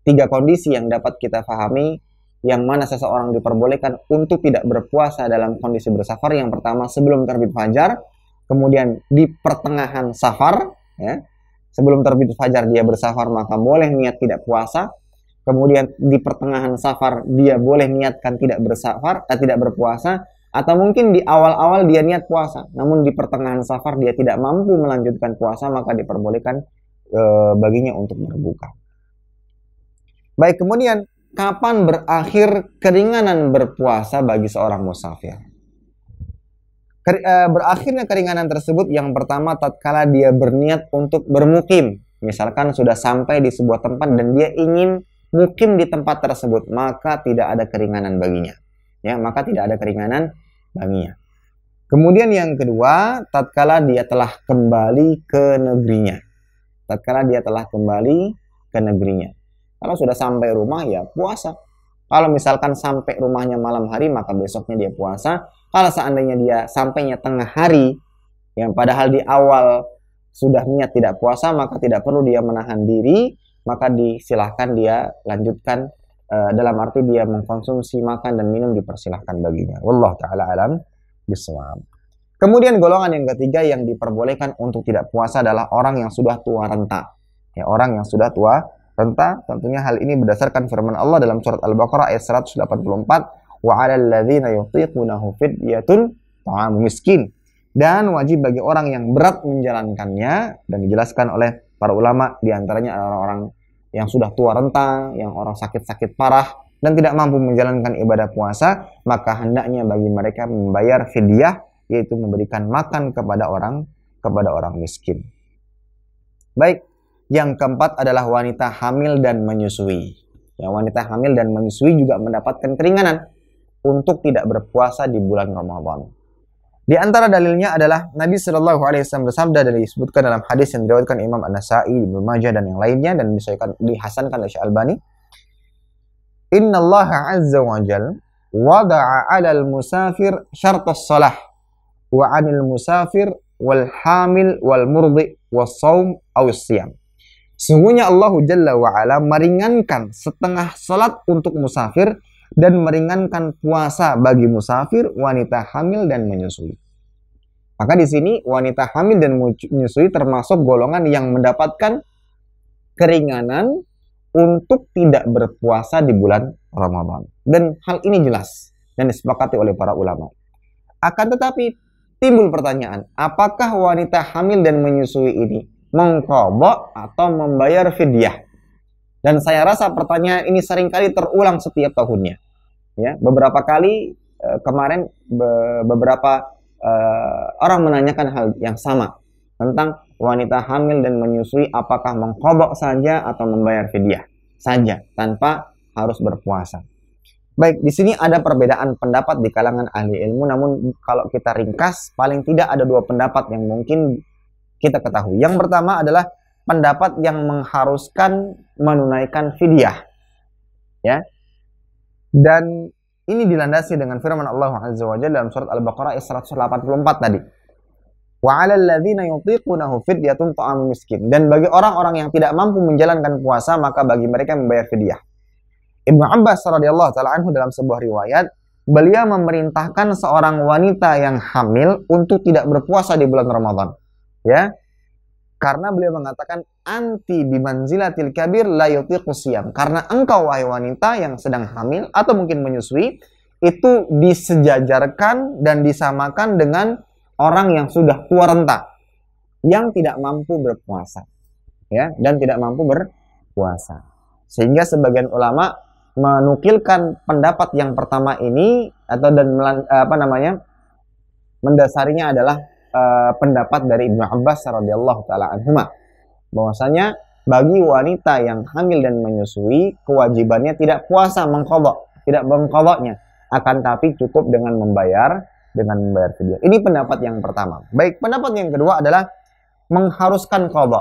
tiga kondisi yang dapat kita pahami yang mana seseorang diperbolehkan untuk tidak berpuasa dalam kondisi bersafar yang pertama sebelum terbit fajar, kemudian di pertengahan safar, ya, sebelum terbit fajar dia bersafar maka boleh niat tidak puasa, kemudian di pertengahan safar dia boleh niatkan tidak bersafar, eh, tidak berpuasa, atau mungkin di awal-awal dia niat puasa, namun di pertengahan safar dia tidak mampu melanjutkan puasa maka diperbolehkan e, baginya untuk berbuka. Baik kemudian kapan berakhir keringanan berpuasa bagi seorang musafir? Eh, berakhirnya keringanan tersebut yang pertama tatkala dia berniat untuk bermukim. Misalkan sudah sampai di sebuah tempat dan dia ingin mukim di tempat tersebut, maka tidak ada keringanan baginya. Ya, maka tidak ada keringanan baginya. Kemudian yang kedua, tatkala dia telah kembali ke negerinya. Tatkala dia telah kembali ke negerinya. Kalau sudah sampai rumah ya puasa. Kalau misalkan sampai rumahnya malam hari maka besoknya dia puasa. Kalau seandainya dia sampainya tengah hari yang padahal di awal sudah niat tidak puasa maka tidak perlu dia menahan diri maka disilahkan dia lanjutkan uh, dalam arti dia mengkonsumsi makan dan minum dipersilahkan baginya. Wallah taala alam bismillah. Kemudian golongan yang ketiga yang diperbolehkan untuk tidak puasa adalah orang yang sudah tua renta. Ya, orang yang sudah tua tentang tentunya hal ini berdasarkan firman Allah dalam surat Al-Baqarah ayat 184, "Wa 'alal ladzina yutiqunahu fidyatun ta'amu miskin." Dan wajib bagi orang yang berat menjalankannya dan dijelaskan oleh para ulama diantaranya orang-orang yang sudah tua renta, yang orang sakit-sakit parah dan tidak mampu menjalankan ibadah puasa, maka hendaknya bagi mereka membayar fidyah yaitu memberikan makan kepada orang kepada orang miskin. Baik, yang keempat adalah wanita hamil dan menyusui. Ya, wanita hamil dan menyusui juga mendapatkan keringanan untuk tidak berpuasa di bulan Ramadan. Di antara dalilnya adalah Nabi Shallallahu Alaihi Wasallam bersabda dan disebutkan dalam hadis yang diriwayatkan Imam An Nasa'i, Ibnu Majah dan yang lainnya dan disahkan dihasankan oleh Syekh Albani. Inna Allah Azza wa Jal wada'a 'ala al-musafir syarat as-salah wa 'anil musafir wal hamil wal murdi was-saum aw siyam Sungguhnya Allah Jalla wa'ala meringankan setengah salat untuk musafir dan meringankan puasa bagi musafir, wanita hamil dan menyusui. Maka di sini wanita hamil dan menyusui termasuk golongan yang mendapatkan keringanan untuk tidak berpuasa di bulan Ramadan. Dan hal ini jelas dan disepakati oleh para ulama. Akan tetapi timbul pertanyaan, apakah wanita hamil dan menyusui ini mengkobok atau membayar fidyah. Dan saya rasa pertanyaan ini seringkali terulang setiap tahunnya. Ya, beberapa kali e, kemarin beberapa e, orang menanyakan hal yang sama tentang wanita hamil dan menyusui apakah mengkobok saja atau membayar fidyah saja tanpa harus berpuasa. Baik, di sini ada perbedaan pendapat di kalangan ahli ilmu namun kalau kita ringkas paling tidak ada dua pendapat yang mungkin kita ketahui. Yang pertama adalah pendapat yang mengharuskan menunaikan fidyah. Ya. Dan ini dilandasi dengan firman Allah Azza wa Jalla dalam surat Al-Baqarah ayat 184 tadi. Wa 'alal ladzina yutiqunahu fidyatun ta'am miskin. Dan bagi orang-orang yang tidak mampu menjalankan puasa maka bagi mereka membayar fidyah. Ibnu Abbas radhiyallahu taala anhu dalam sebuah riwayat, beliau memerintahkan seorang wanita yang hamil untuk tidak berpuasa di bulan Ramadan. Ya. Karena beliau mengatakan anti bimanzilatil kabir la kusiam Karena engkau wahai wanita yang sedang hamil atau mungkin menyusui itu disejajarkan dan disamakan dengan orang yang sudah tua renta yang tidak mampu berpuasa ya dan tidak mampu berpuasa sehingga sebagian ulama menukilkan pendapat yang pertama ini atau dan apa namanya mendasarinya adalah uh, pendapat dari Ibnu Abbas radhiyallahu taala anhuma bahwasanya bagi wanita yang hamil dan menyusui kewajibannya tidak puasa mengkodok tidak mengkodoknya akan tapi cukup dengan membayar dengan membayar fidyah ini pendapat yang pertama baik pendapat yang kedua adalah mengharuskan qadha.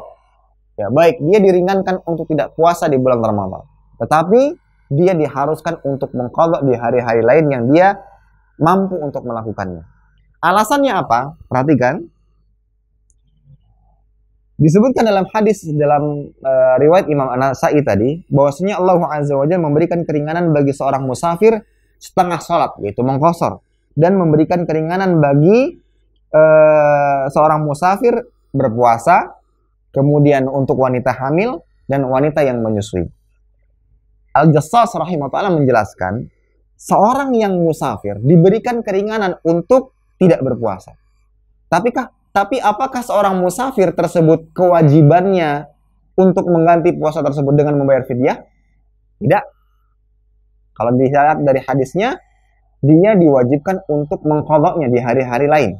ya baik dia diringankan untuk tidak puasa di bulan Ramadan tetapi dia diharuskan untuk mengqadha di hari-hari lain yang dia mampu untuk melakukannya Alasannya apa? Perhatikan. Disebutkan dalam hadis dalam uh, riwayat Imam An-Nasa'i tadi bahwasanya Allah Azza wa memberikan keringanan bagi seorang musafir setengah sholat, yaitu mengkosor dan memberikan keringanan bagi uh, seorang musafir berpuasa kemudian untuk wanita hamil dan wanita yang menyusui. Al-Jassas rahimahullah menjelaskan seorang yang musafir diberikan keringanan untuk tidak berpuasa. Tapi kah, tapi apakah seorang musafir tersebut kewajibannya untuk mengganti puasa tersebut dengan membayar fidyah? Tidak. Kalau dilihat dari hadisnya, dia diwajibkan untuk mengkodoknya di hari-hari lain.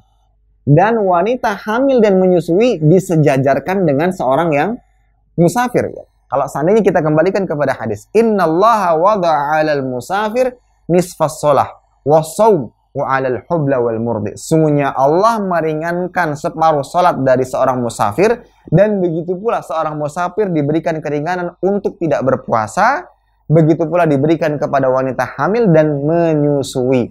Dan wanita hamil dan menyusui disejajarkan dengan seorang yang musafir. Kalau seandainya kita kembalikan kepada hadis, Inna Allah wada'a musafir nisfas sholah wa sawm wa alal hubla wal murdi. Sungguhnya Allah meringankan separuh salat dari seorang musafir dan begitu pula seorang musafir diberikan keringanan untuk tidak berpuasa, begitu pula diberikan kepada wanita hamil dan menyusui.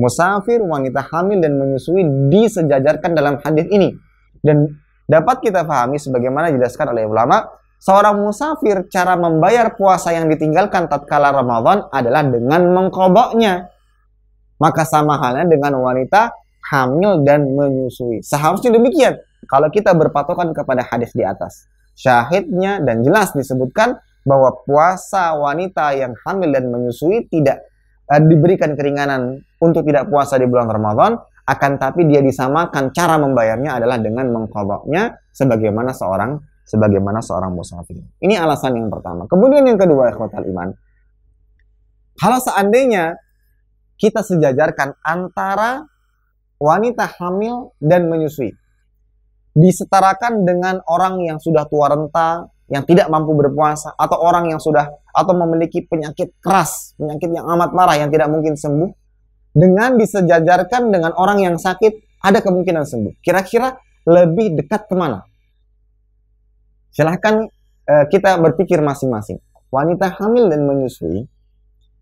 Musafir, wanita hamil dan menyusui disejajarkan dalam hadis ini. Dan dapat kita pahami sebagaimana dijelaskan oleh ulama, seorang musafir cara membayar puasa yang ditinggalkan tatkala Ramadan adalah dengan mengkoboknya maka sama halnya dengan wanita hamil dan menyusui. Seharusnya demikian kalau kita berpatokan kepada hadis di atas. Syahidnya dan jelas disebutkan bahwa puasa wanita yang hamil dan menyusui tidak eh, diberikan keringanan untuk tidak puasa di bulan Ramadan, akan tapi dia disamakan cara membayarnya adalah dengan mengkodoknya sebagaimana seorang sebagaimana seorang musafir. Ini alasan yang pertama. Kemudian yang kedua, ikhwatal iman. Kalau seandainya kita sejajarkan antara wanita hamil dan menyusui. Disetarakan dengan orang yang sudah tua renta, yang tidak mampu berpuasa, atau orang yang sudah atau memiliki penyakit keras, penyakit yang amat parah yang tidak mungkin sembuh, dengan disejajarkan dengan orang yang sakit ada kemungkinan sembuh. Kira-kira lebih dekat kemana? Silahkan eh, kita berpikir masing-masing. Wanita hamil dan menyusui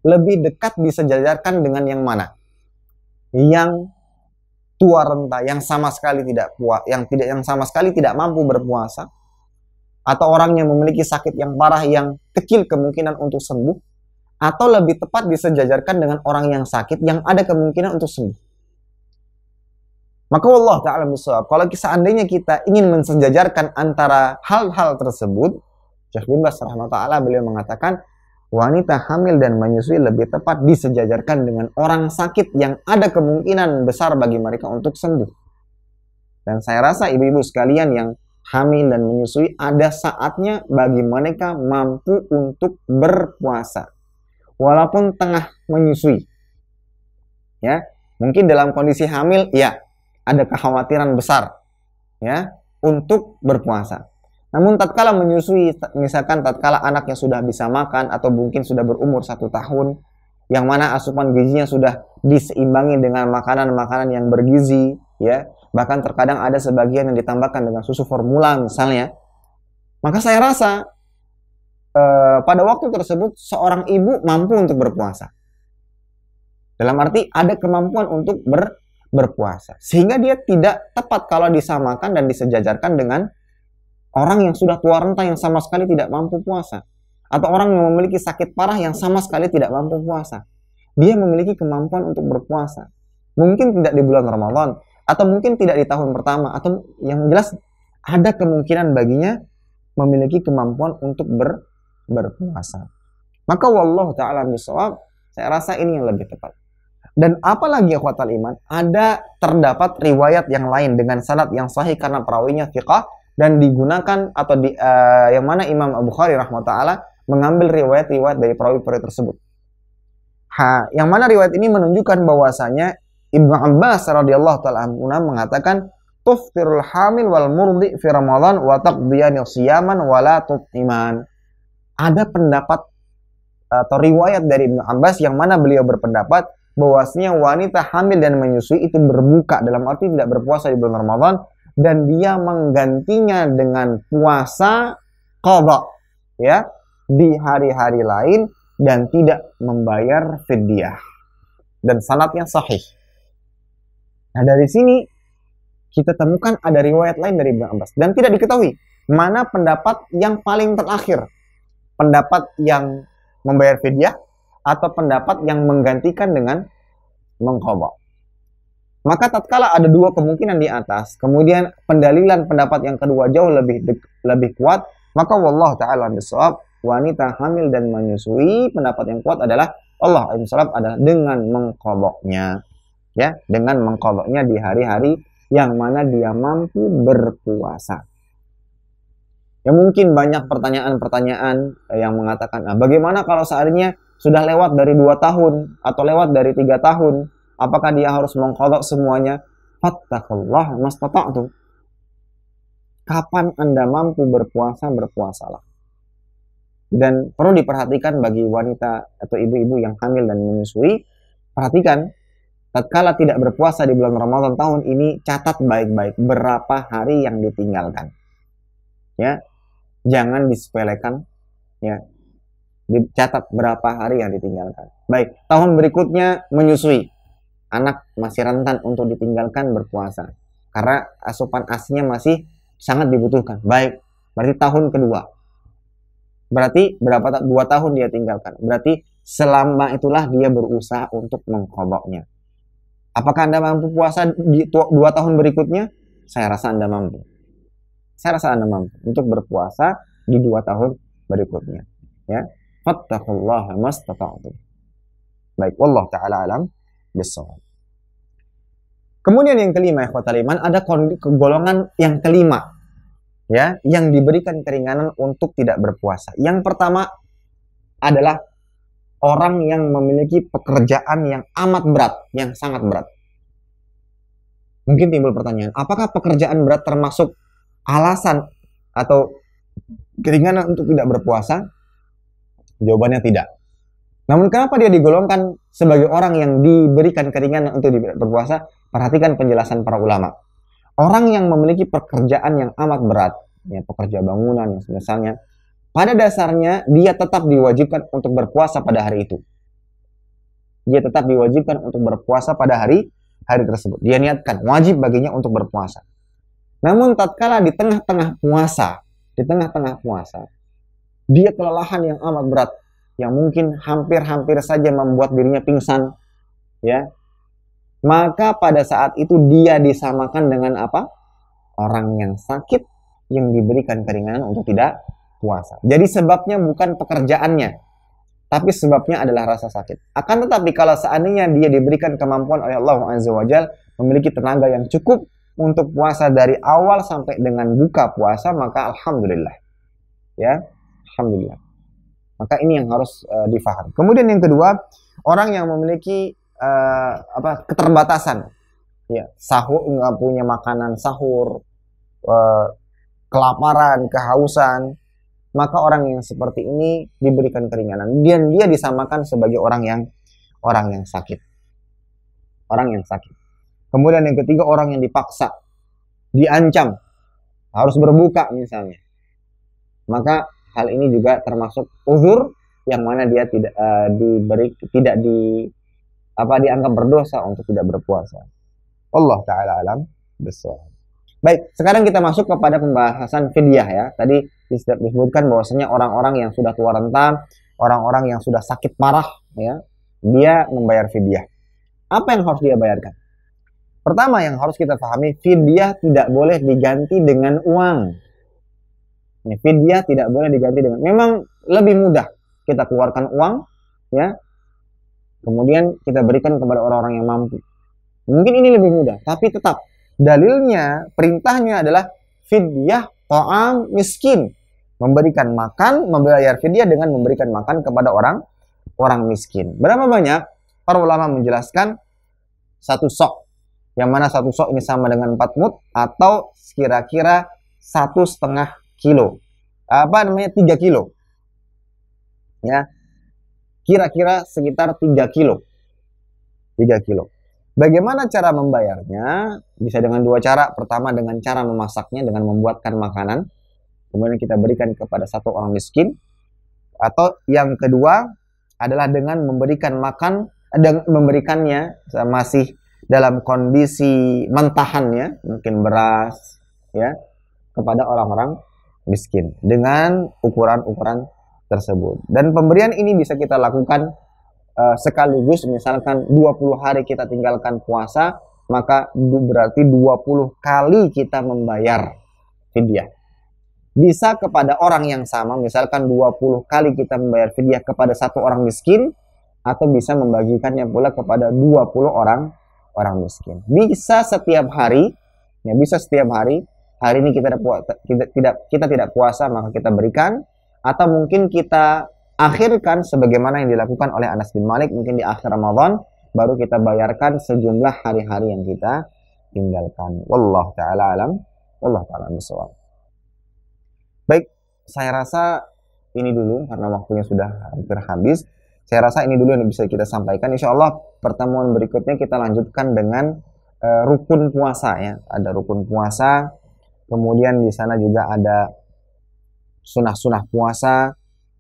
lebih dekat disejajarkan dengan yang mana? Yang tua renta, yang sama sekali tidak puas, yang tidak yang sama sekali tidak mampu berpuasa, atau orang yang memiliki sakit yang parah yang kecil kemungkinan untuk sembuh, atau lebih tepat disejajarkan dengan orang yang sakit yang ada kemungkinan untuk sembuh. Maka Allah Ta'ala misal, kalau seandainya kita ingin mensejajarkan antara hal-hal tersebut, Syekh bin Bas Ta'ala beliau mengatakan, wanita hamil dan menyusui lebih tepat disejajarkan dengan orang sakit yang ada kemungkinan besar bagi mereka untuk sembuh. Dan saya rasa ibu-ibu sekalian yang hamil dan menyusui ada saatnya bagi mereka mampu untuk berpuasa. Walaupun tengah menyusui. Ya, mungkin dalam kondisi hamil ya ada kekhawatiran besar ya untuk berpuasa. Namun tatkala menyusui, misalkan tatkala anaknya sudah bisa makan atau mungkin sudah berumur satu tahun, yang mana asupan gizinya sudah diseimbangi dengan makanan-makanan yang bergizi, ya bahkan terkadang ada sebagian yang ditambahkan dengan susu formula misalnya, maka saya rasa eh, pada waktu tersebut seorang ibu mampu untuk berpuasa. Dalam arti ada kemampuan untuk ber, berpuasa, sehingga dia tidak tepat kalau disamakan dan disejajarkan dengan Orang yang sudah tua renta yang sama sekali tidak mampu puasa. Atau orang yang memiliki sakit parah yang sama sekali tidak mampu puasa. Dia memiliki kemampuan untuk berpuasa. Mungkin tidak di bulan Ramadan. Atau mungkin tidak di tahun pertama. Atau yang jelas ada kemungkinan baginya memiliki kemampuan untuk ber, berpuasa. Maka wallahu ta'ala bisawab, saya rasa ini yang lebih tepat. Dan apalagi akhwatal iman, ada terdapat riwayat yang lain dengan sanad yang sahih karena perawinya fiqah dan digunakan atau di, uh, yang mana Imam Abu Bukhari rahmatullah mengambil riwayat-riwayat dari perawi-perawi tersebut. Ha, yang mana riwayat ini menunjukkan bahwasanya Ibnu Abbas radhiyallahu taala mengatakan tuftirul hamil wal murdi fi Ramadan wa taqdiyani siyaman wa la tut'iman. Ada pendapat atau riwayat dari Ibnu Abbas yang mana beliau berpendapat bahwasanya wanita hamil dan menyusui itu berbuka dalam arti tidak berpuasa di bulan Ramadan dan dia menggantinya dengan puasa kobok ya di hari-hari lain dan tidak membayar fidyah dan sanatnya sahih. Nah dari sini kita temukan ada riwayat lain dari Ibn Abbas dan tidak diketahui mana pendapat yang paling terakhir. Pendapat yang membayar fidyah atau pendapat yang menggantikan dengan mengkobok. Maka tatkala ada dua kemungkinan di atas, kemudian pendalilan pendapat yang kedua jauh lebih lebih kuat, maka wallah taala bisawab wanita hamil dan menyusui pendapat yang kuat adalah Allah alaihissalam adalah dengan mengkoboknya ya dengan mengkoboknya di hari-hari yang mana dia mampu berpuasa ya mungkin banyak pertanyaan-pertanyaan yang mengatakan nah, bagaimana kalau seharinya sudah lewat dari dua tahun atau lewat dari tiga tahun Apakah dia harus mengkodok semuanya? Fattakullah mastata'tu. Kapan Anda mampu berpuasa, berpuasalah. Dan perlu diperhatikan bagi wanita atau ibu-ibu yang hamil dan menyusui, perhatikan tatkala tidak berpuasa di bulan Ramadan tahun ini catat baik-baik berapa hari yang ditinggalkan. Ya. Jangan disepelekan ya. Dicatat berapa hari yang ditinggalkan. Baik, tahun berikutnya menyusui anak masih rentan untuk ditinggalkan berpuasa karena asupan asinya masih sangat dibutuhkan. Baik, berarti tahun kedua. Berarti berapa dua tahun dia tinggalkan. Berarti selama itulah dia berusaha untuk mengkoboknya. Apakah Anda mampu puasa di dua tahun berikutnya? Saya rasa Anda mampu. Saya rasa Anda mampu untuk berpuasa di dua tahun berikutnya. Ya, fattakullaha mastata'tum. Baik, Allah taala alam besok. Kemudian yang kelima, ya, iman, ada golongan yang kelima ya, yang diberikan keringanan untuk tidak berpuasa. Yang pertama adalah orang yang memiliki pekerjaan yang amat berat, yang sangat berat. Mungkin timbul pertanyaan, apakah pekerjaan berat termasuk alasan atau keringanan untuk tidak berpuasa? Jawabannya tidak. Namun kenapa dia digolongkan sebagai orang yang diberikan keringanan untuk berpuasa? Perhatikan penjelasan para ulama. Orang yang memiliki pekerjaan yang amat berat, ya pekerja bangunan yang misalnya, pada dasarnya dia tetap diwajibkan untuk berpuasa pada hari itu. Dia tetap diwajibkan untuk berpuasa pada hari hari tersebut. Dia niatkan wajib baginya untuk berpuasa. Namun tatkala di tengah-tengah puasa, di tengah-tengah puasa, dia kelelahan yang amat berat, yang mungkin hampir-hampir saja membuat dirinya pingsan ya maka pada saat itu dia disamakan dengan apa orang yang sakit yang diberikan keringanan untuk tidak puasa jadi sebabnya bukan pekerjaannya tapi sebabnya adalah rasa sakit akan tetapi kalau seandainya dia diberikan kemampuan oleh Allah Azza wa Jal memiliki tenaga yang cukup untuk puasa dari awal sampai dengan buka puasa maka alhamdulillah ya alhamdulillah maka ini yang harus uh, difahami. Kemudian yang kedua, orang yang memiliki uh, apa keterbatasan, ya sahur nggak punya makanan sahur, uh, kelaparan, kehausan, maka orang yang seperti ini diberikan keringanan. Dan dia disamakan sebagai orang yang orang yang sakit, orang yang sakit. Kemudian yang ketiga orang yang dipaksa, diancam, harus berbuka misalnya. Maka hal ini juga termasuk uzur yang mana dia tidak uh, diberi tidak di apa dianggap berdosa untuk tidak berpuasa. Allah taala alam besar. Baik, sekarang kita masuk kepada pembahasan fidyah ya. Tadi disebutkan bahwasanya orang-orang yang sudah tua rentan, orang-orang yang sudah sakit parah ya, dia membayar fidyah. Apa yang harus dia bayarkan? Pertama yang harus kita pahami, fidyah tidak boleh diganti dengan uang. Ya, vidya tidak boleh diganti dengan. Memang lebih mudah kita keluarkan uang, ya. Kemudian kita berikan kepada orang-orang yang mampu. Mungkin ini lebih mudah, tapi tetap dalilnya, perintahnya adalah fidyah toam miskin. Memberikan makan, membayar fidyah dengan memberikan makan kepada orang orang miskin. Berapa banyak para ulama menjelaskan satu sok yang mana satu sok ini sama dengan empat mut atau kira-kira satu setengah kilo apa namanya 3 kilo ya kira-kira sekitar 3 kilo 3 kilo Bagaimana cara membayarnya? Bisa dengan dua cara. Pertama dengan cara memasaknya dengan membuatkan makanan. Kemudian kita berikan kepada satu orang miskin. Atau yang kedua adalah dengan memberikan makan dan memberikannya masih dalam kondisi mentahannya, mungkin beras ya kepada orang-orang miskin dengan ukuran-ukuran tersebut. Dan pemberian ini bisa kita lakukan uh, sekaligus misalkan 20 hari kita tinggalkan puasa, maka berarti 20 kali kita membayar fidyah. Bisa kepada orang yang sama, misalkan 20 kali kita membayar fidyah kepada satu orang miskin, atau bisa membagikannya pula kepada 20 orang orang miskin. Bisa setiap hari, ya bisa setiap hari hari ini kita tidak kita tidak puasa maka kita berikan atau mungkin kita akhirkan sebagaimana yang dilakukan oleh Anas bin Malik mungkin di akhir Ramadan baru kita bayarkan sejumlah hari-hari yang kita tinggalkan. Wallahu taala alam, wallahu taala bisawab. Baik, saya rasa ini dulu karena waktunya sudah hampir habis. Saya rasa ini dulu yang bisa kita sampaikan. Insya Allah pertemuan berikutnya kita lanjutkan dengan uh, rukun puasa ya. Ada rukun puasa, Kemudian di sana juga ada sunah-sunah puasa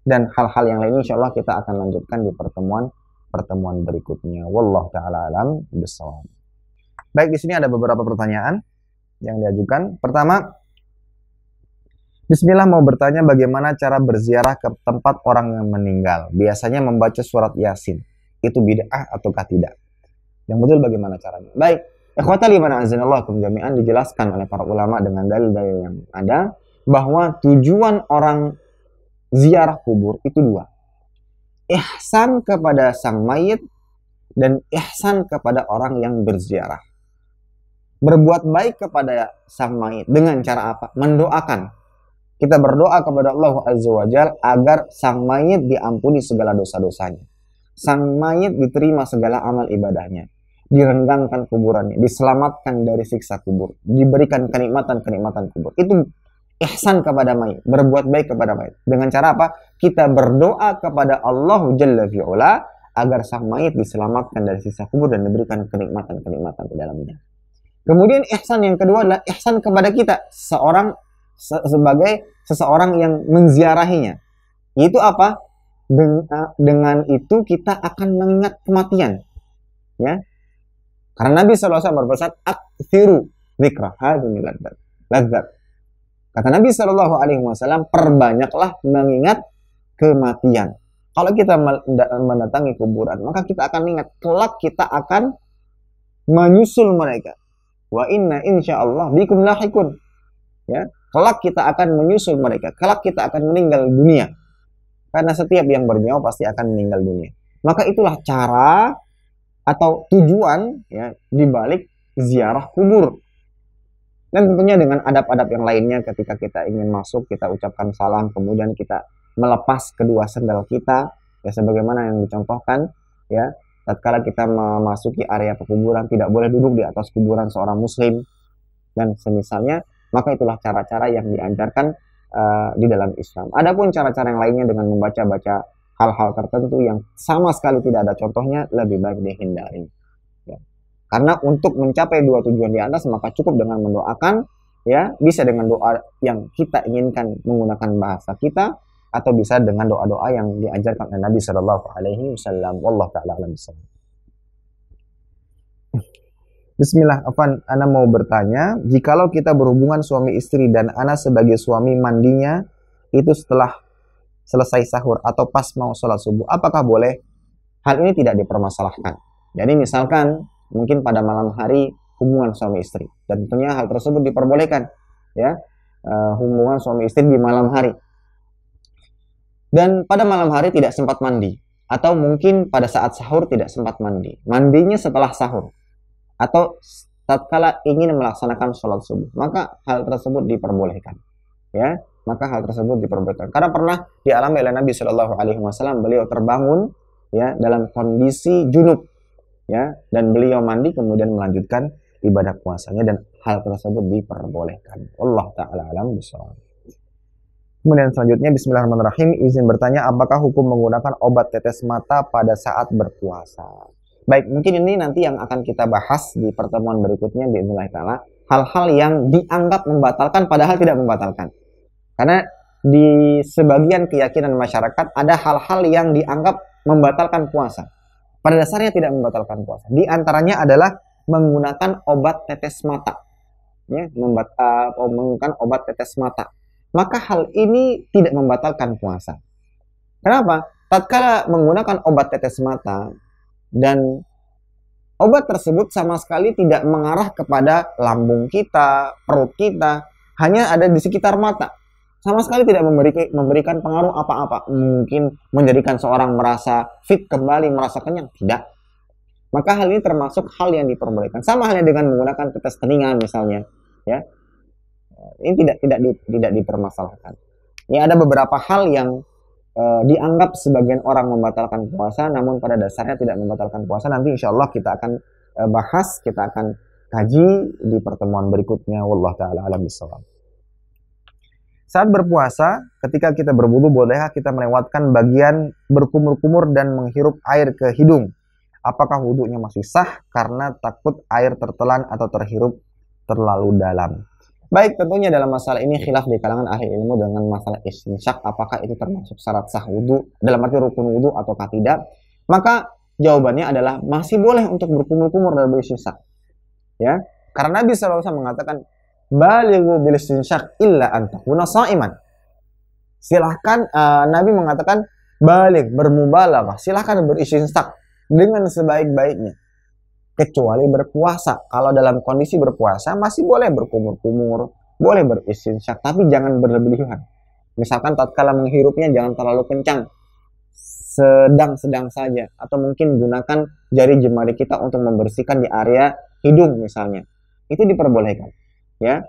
dan hal-hal yang lain insya Allah kita akan lanjutkan di pertemuan pertemuan berikutnya. Wallahualam. taala alam bisawab. Baik di sini ada beberapa pertanyaan yang diajukan. Pertama, Bismillah mau bertanya bagaimana cara berziarah ke tempat orang yang meninggal. Biasanya membaca surat Yasin. Itu bid'ah ataukah tidak? Yang betul bagaimana caranya? Baik, Ikhwata liman azinallahukum jami'an dijelaskan oleh para ulama dengan dalil-dalil yang ada bahwa tujuan orang ziarah kubur itu dua. Ihsan kepada sang mayit dan ihsan kepada orang yang berziarah. Berbuat baik kepada sang mayit dengan cara apa? Mendoakan. Kita berdoa kepada Allah Azza wa Jal agar sang mayit diampuni segala dosa-dosanya. Sang mayit diterima segala amal ibadahnya direnggangkan kuburannya, diselamatkan dari siksa kubur, diberikan kenikmatan-kenikmatan kubur. Itu ihsan kepada mayit, berbuat baik kepada mayit. Dengan cara apa? Kita berdoa kepada Allah Jalla fi'ula agar sang mayit diselamatkan dari siksa kubur dan diberikan kenikmatan-kenikmatan di dalamnya. Kemudian ihsan yang kedua adalah ihsan kepada kita seorang se sebagai seseorang yang menziarahinya. Itu apa? Den eh, dengan itu kita akan mengingat kematian. Ya, karena Nabi SAW berpesan, Aktiru zikra hadimi ladzat. ladzat. Kata Nabi Shallallahu Alaihi Wasallam, perbanyaklah mengingat kematian. Kalau kita mendatangi kuburan, maka kita akan ingat kelak kita akan menyusul mereka. Wa inna insya Allah bikum lahikun. Ya, kelak kita akan menyusul mereka. Kelak kita akan meninggal dunia. Karena setiap yang bernyawa pasti akan meninggal dunia. Maka itulah cara atau tujuan ya dibalik ziarah kubur dan tentunya dengan adab-adab yang lainnya ketika kita ingin masuk kita ucapkan salam kemudian kita melepas kedua sendal kita ya sebagaimana yang dicontohkan ya tatkala kita memasuki area pekuburan tidak boleh duduk di atas kuburan seorang muslim dan semisalnya maka itulah cara-cara yang diajarkan uh, di dalam Islam. Adapun cara-cara yang lainnya dengan membaca-baca hal-hal tertentu yang sama sekali tidak ada contohnya lebih baik dihindari. Ya. Karena untuk mencapai dua tujuan di atas maka cukup dengan mendoakan ya bisa dengan doa yang kita inginkan menggunakan bahasa kita atau bisa dengan doa-doa yang diajarkan oleh Nabi Shallallahu Alaihi Wasallam. Allah taala alam Bismillah, Afan, Ana mau bertanya, jikalau kita berhubungan suami istri dan Ana sebagai suami mandinya, itu setelah selesai sahur atau pas mau sholat subuh, apakah boleh? Hal ini tidak dipermasalahkan. Jadi misalkan mungkin pada malam hari hubungan suami istri dan tentunya hal tersebut diperbolehkan ya eh, hubungan suami istri di malam hari dan pada malam hari tidak sempat mandi atau mungkin pada saat sahur tidak sempat mandi mandinya setelah sahur atau tatkala ingin melaksanakan sholat subuh maka hal tersebut diperbolehkan ya maka hal tersebut diperbolehkan. Karena pernah dialami oleh Nabi Shallallahu Alaihi Wasallam, beliau terbangun ya dalam kondisi junub ya dan beliau mandi kemudian melanjutkan ibadah puasanya dan hal tersebut diperbolehkan. Allah taala alam bisawab. Kemudian selanjutnya Bismillahirrahmanirrahim izin bertanya apakah hukum menggunakan obat tetes mata pada saat berpuasa? Baik, mungkin ini nanti yang akan kita bahas di pertemuan berikutnya Bismillahirrahmanirrahim. Hal-hal yang dianggap membatalkan padahal tidak membatalkan. Karena di sebagian keyakinan masyarakat ada hal-hal yang dianggap membatalkan puasa. Pada dasarnya tidak membatalkan puasa. Di antaranya adalah menggunakan obat tetes mata. Ya, membat, uh, menggunakan obat tetes mata. Maka hal ini tidak membatalkan puasa. Kenapa? Tatkala menggunakan obat tetes mata dan obat tersebut sama sekali tidak mengarah kepada lambung kita, perut kita, hanya ada di sekitar mata sama sekali tidak memberi, memberikan pengaruh apa-apa. Mungkin menjadikan seorang merasa fit kembali, merasa kenyang. Tidak. Maka hal ini termasuk hal yang diperbolehkan. Sama halnya dengan menggunakan tetes telinga misalnya, ya. Ini tidak tidak di, tidak dipermasalahkan. Ya ada beberapa hal yang e, dianggap sebagian orang membatalkan puasa, namun pada dasarnya tidak membatalkan puasa. Nanti insya Allah kita akan e, bahas, kita akan kaji di pertemuan berikutnya. Wallah taala alam saat berpuasa, ketika kita berwudu bolehkah kita melewatkan bagian berkumur-kumur dan menghirup air ke hidung? Apakah wudhunya masih sah karena takut air tertelan atau terhirup terlalu dalam? Baik, tentunya dalam masalah ini iya. khilaf di kalangan ahli ilmu dengan masalah istinsak apakah itu termasuk syarat sah wudhu dalam arti rukun wudhu ataukah tidak. Maka jawabannya adalah masih boleh untuk berkumur-kumur dan beristinsak. Ya, karena Nabi SAW mengatakan balighu bil istinsyak illa antakuna saiman. Silahkan uh, Nabi mengatakan balik bermubalaghah, silahkan beristinsyak dengan sebaik-baiknya kecuali berpuasa. Kalau dalam kondisi berpuasa masih boleh berkumur-kumur, boleh beristinsyak, tapi jangan berlebihan. Misalkan tatkala menghirupnya jangan terlalu kencang, sedang-sedang saja atau mungkin gunakan jari jemari kita untuk membersihkan di area hidung misalnya. Itu diperbolehkan ya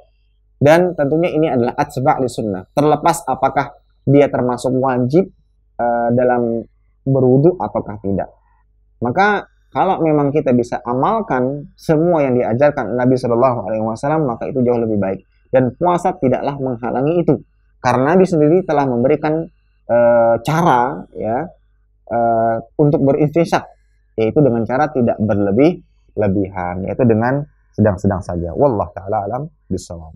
dan tentunya ini adalah atsba li sunnah terlepas apakah dia termasuk wajib uh, dalam berwudu ataukah tidak maka kalau memang kita bisa amalkan semua yang diajarkan Nabi Shallallahu Alaihi Wasallam maka itu jauh lebih baik dan puasa tidaklah menghalangi itu karena Nabi sendiri telah memberikan e, cara ya e, untuk berinfak yaitu dengan cara tidak berlebih lebihan yaitu dengan sedang-sedang saja. Wallah taala alam bisawab.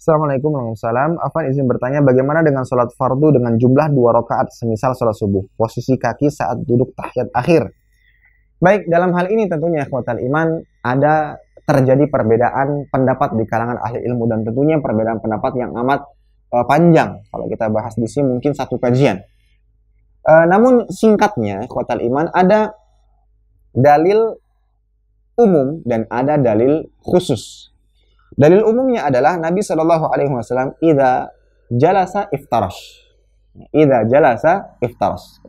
Assalamualaikum warahmatullahi wabarakatuh. Afan izin bertanya bagaimana dengan sholat fardu dengan jumlah dua rakaat semisal sholat subuh. Posisi kaki saat duduk tahiyat akhir. Baik, dalam hal ini tentunya ikhwatal iman ada terjadi perbedaan pendapat di kalangan ahli ilmu dan tentunya perbedaan pendapat yang amat uh, panjang. Kalau kita bahas di sini mungkin satu kajian. Uh, namun singkatnya, ikhwatal iman ada dalil umum dan ada dalil khusus. Dalil umumnya adalah Nabi Shallallahu Alaihi Wasallam ida jalasa iftaros ida jalasa iftaros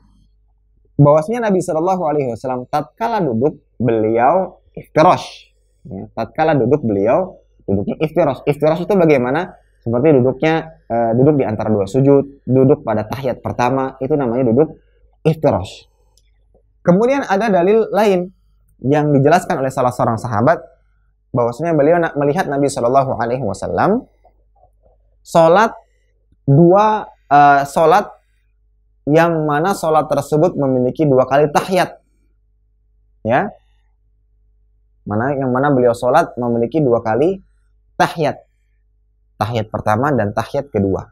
Bahwasanya Nabi Shallallahu Alaihi Wasallam tatkala duduk beliau iftaros ya, tatkala duduk beliau duduknya iftaros iftaros itu bagaimana? Seperti duduknya eh, duduk di antara dua sujud, duduk pada tahiyat pertama itu namanya duduk iftaros Kemudian ada dalil lain yang dijelaskan oleh salah seorang sahabat bahwasanya beliau melihat Nabi Shallallahu Alaihi Wasallam solat dua uh, eh, solat yang mana solat tersebut memiliki dua kali tahiyat ya mana yang mana beliau solat memiliki dua kali tahiyat tahiyat pertama dan tahiyat kedua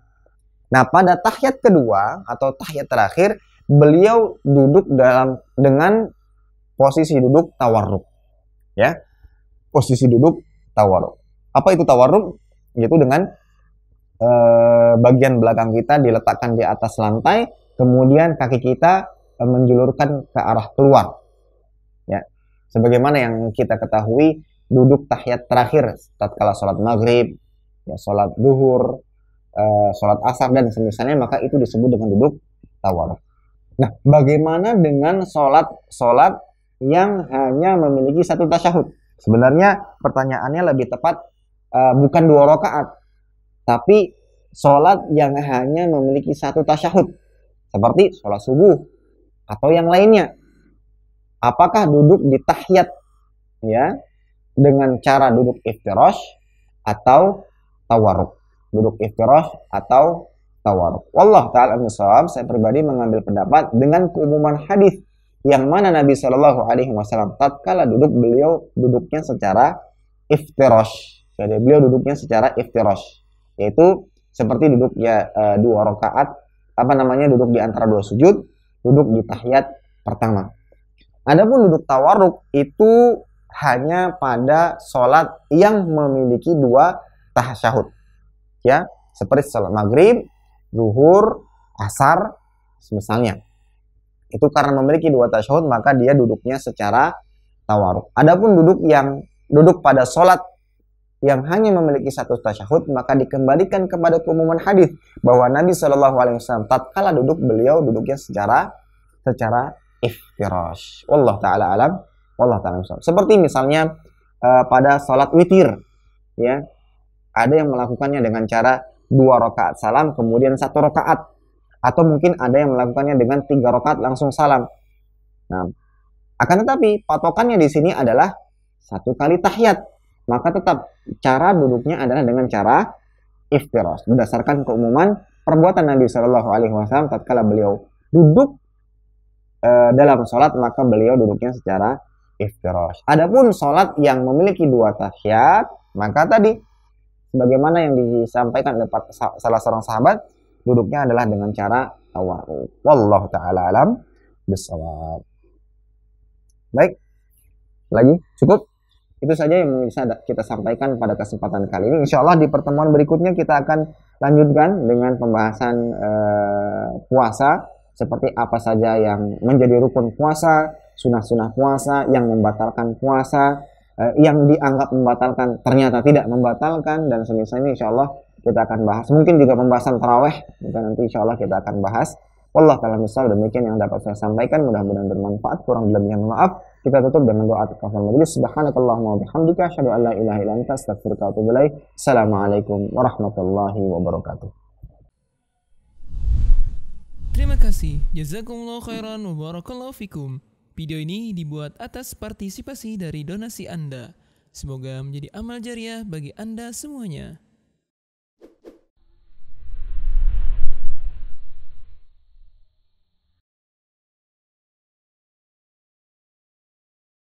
nah pada tahiyat kedua atau tahiyat terakhir beliau duduk dalam dengan posisi duduk tawarruk. Ya. Posisi duduk tawarruk. Apa itu tawarruk? Yaitu dengan eh, bagian belakang kita diletakkan di atas lantai, kemudian kaki kita eh, menjulurkan ke arah keluar. Ya. Sebagaimana yang kita ketahui duduk tahiyat terakhir tatkala sholat maghrib, ya, sholat duhur, eh, sholat asar dan semisalnya maka itu disebut dengan duduk tawarruk. Nah, bagaimana dengan sholat sholat yang hanya memiliki satu tasyahud. Sebenarnya pertanyaannya lebih tepat uh, bukan dua rakaat, tapi sholat yang hanya memiliki satu tasyahud, seperti sholat subuh atau yang lainnya. Apakah duduk di tahiyat ya dengan cara duduk iftirash atau tawaruk? Duduk iftirash atau tawaruk. Wallah taala saya pribadi mengambil pendapat dengan keumuman hadis yang mana Nabi Shallallahu Alaihi Wasallam tatkala duduk beliau duduknya secara iftirosh jadi beliau duduknya secara iftirosh yaitu seperti ya e, dua rakaat apa namanya duduk di antara dua sujud duduk di tahiyat pertama adapun duduk tawaruk itu hanya pada sholat yang memiliki dua tahasyahud ya seperti sholat maghrib zuhur asar misalnya itu karena memiliki dua tasyahud maka dia duduknya secara tawaruk. Adapun duduk yang duduk pada sholat yang hanya memiliki satu tasyahud maka dikembalikan kepada keumuman hadis bahwa Nabi Shallallahu Alaihi Wasallam tatkala duduk beliau duduknya secara secara iftirash. Allah taala alam, Allah taala alam. Seperti misalnya uh, pada sholat witir, ya ada yang melakukannya dengan cara dua rakaat salam kemudian satu rakaat atau mungkin ada yang melakukannya dengan tiga rokat langsung salam. Nah, akan tetapi patokannya di sini adalah satu kali tahiyat. Maka tetap cara duduknya adalah dengan cara iftiros berdasarkan keumuman perbuatan Nabi Shallallahu Alaihi Wasallam tatkala beliau duduk e, dalam sholat maka beliau duduknya secara iftiros. Adapun sholat yang memiliki dua tahiyat maka tadi sebagaimana yang disampaikan oleh salah seorang sahabat duduknya adalah dengan cara tawarruk. Wallahu taala alam bisawab. Baik. Lagi cukup itu saja yang bisa kita sampaikan pada kesempatan kali ini. Insya Allah di pertemuan berikutnya kita akan lanjutkan dengan pembahasan eh, puasa seperti apa saja yang menjadi rukun puasa, sunah-sunah puasa, yang membatalkan puasa, eh, yang dianggap membatalkan ternyata tidak membatalkan dan semisalnya insya Allah kita akan bahas. Mungkin juga pembahasan taraweh, kita nanti insya Allah kita akan bahas. Wallah kalau misal demikian yang dapat saya sampaikan mudah-mudahan bermanfaat kurang lebihnya maaf kita tutup dengan doa kafan majelis subhanakallahumma wa bihamdika asyhadu an la ilaha illa anta astaghfiruka assalamualaikum warahmatullahi wabarakatuh Terima kasih jazakumullah khairan wa barakallahu fikum Video ini dibuat atas partisipasi dari donasi Anda Semoga menjadi amal jariah bagi Anda semuanya.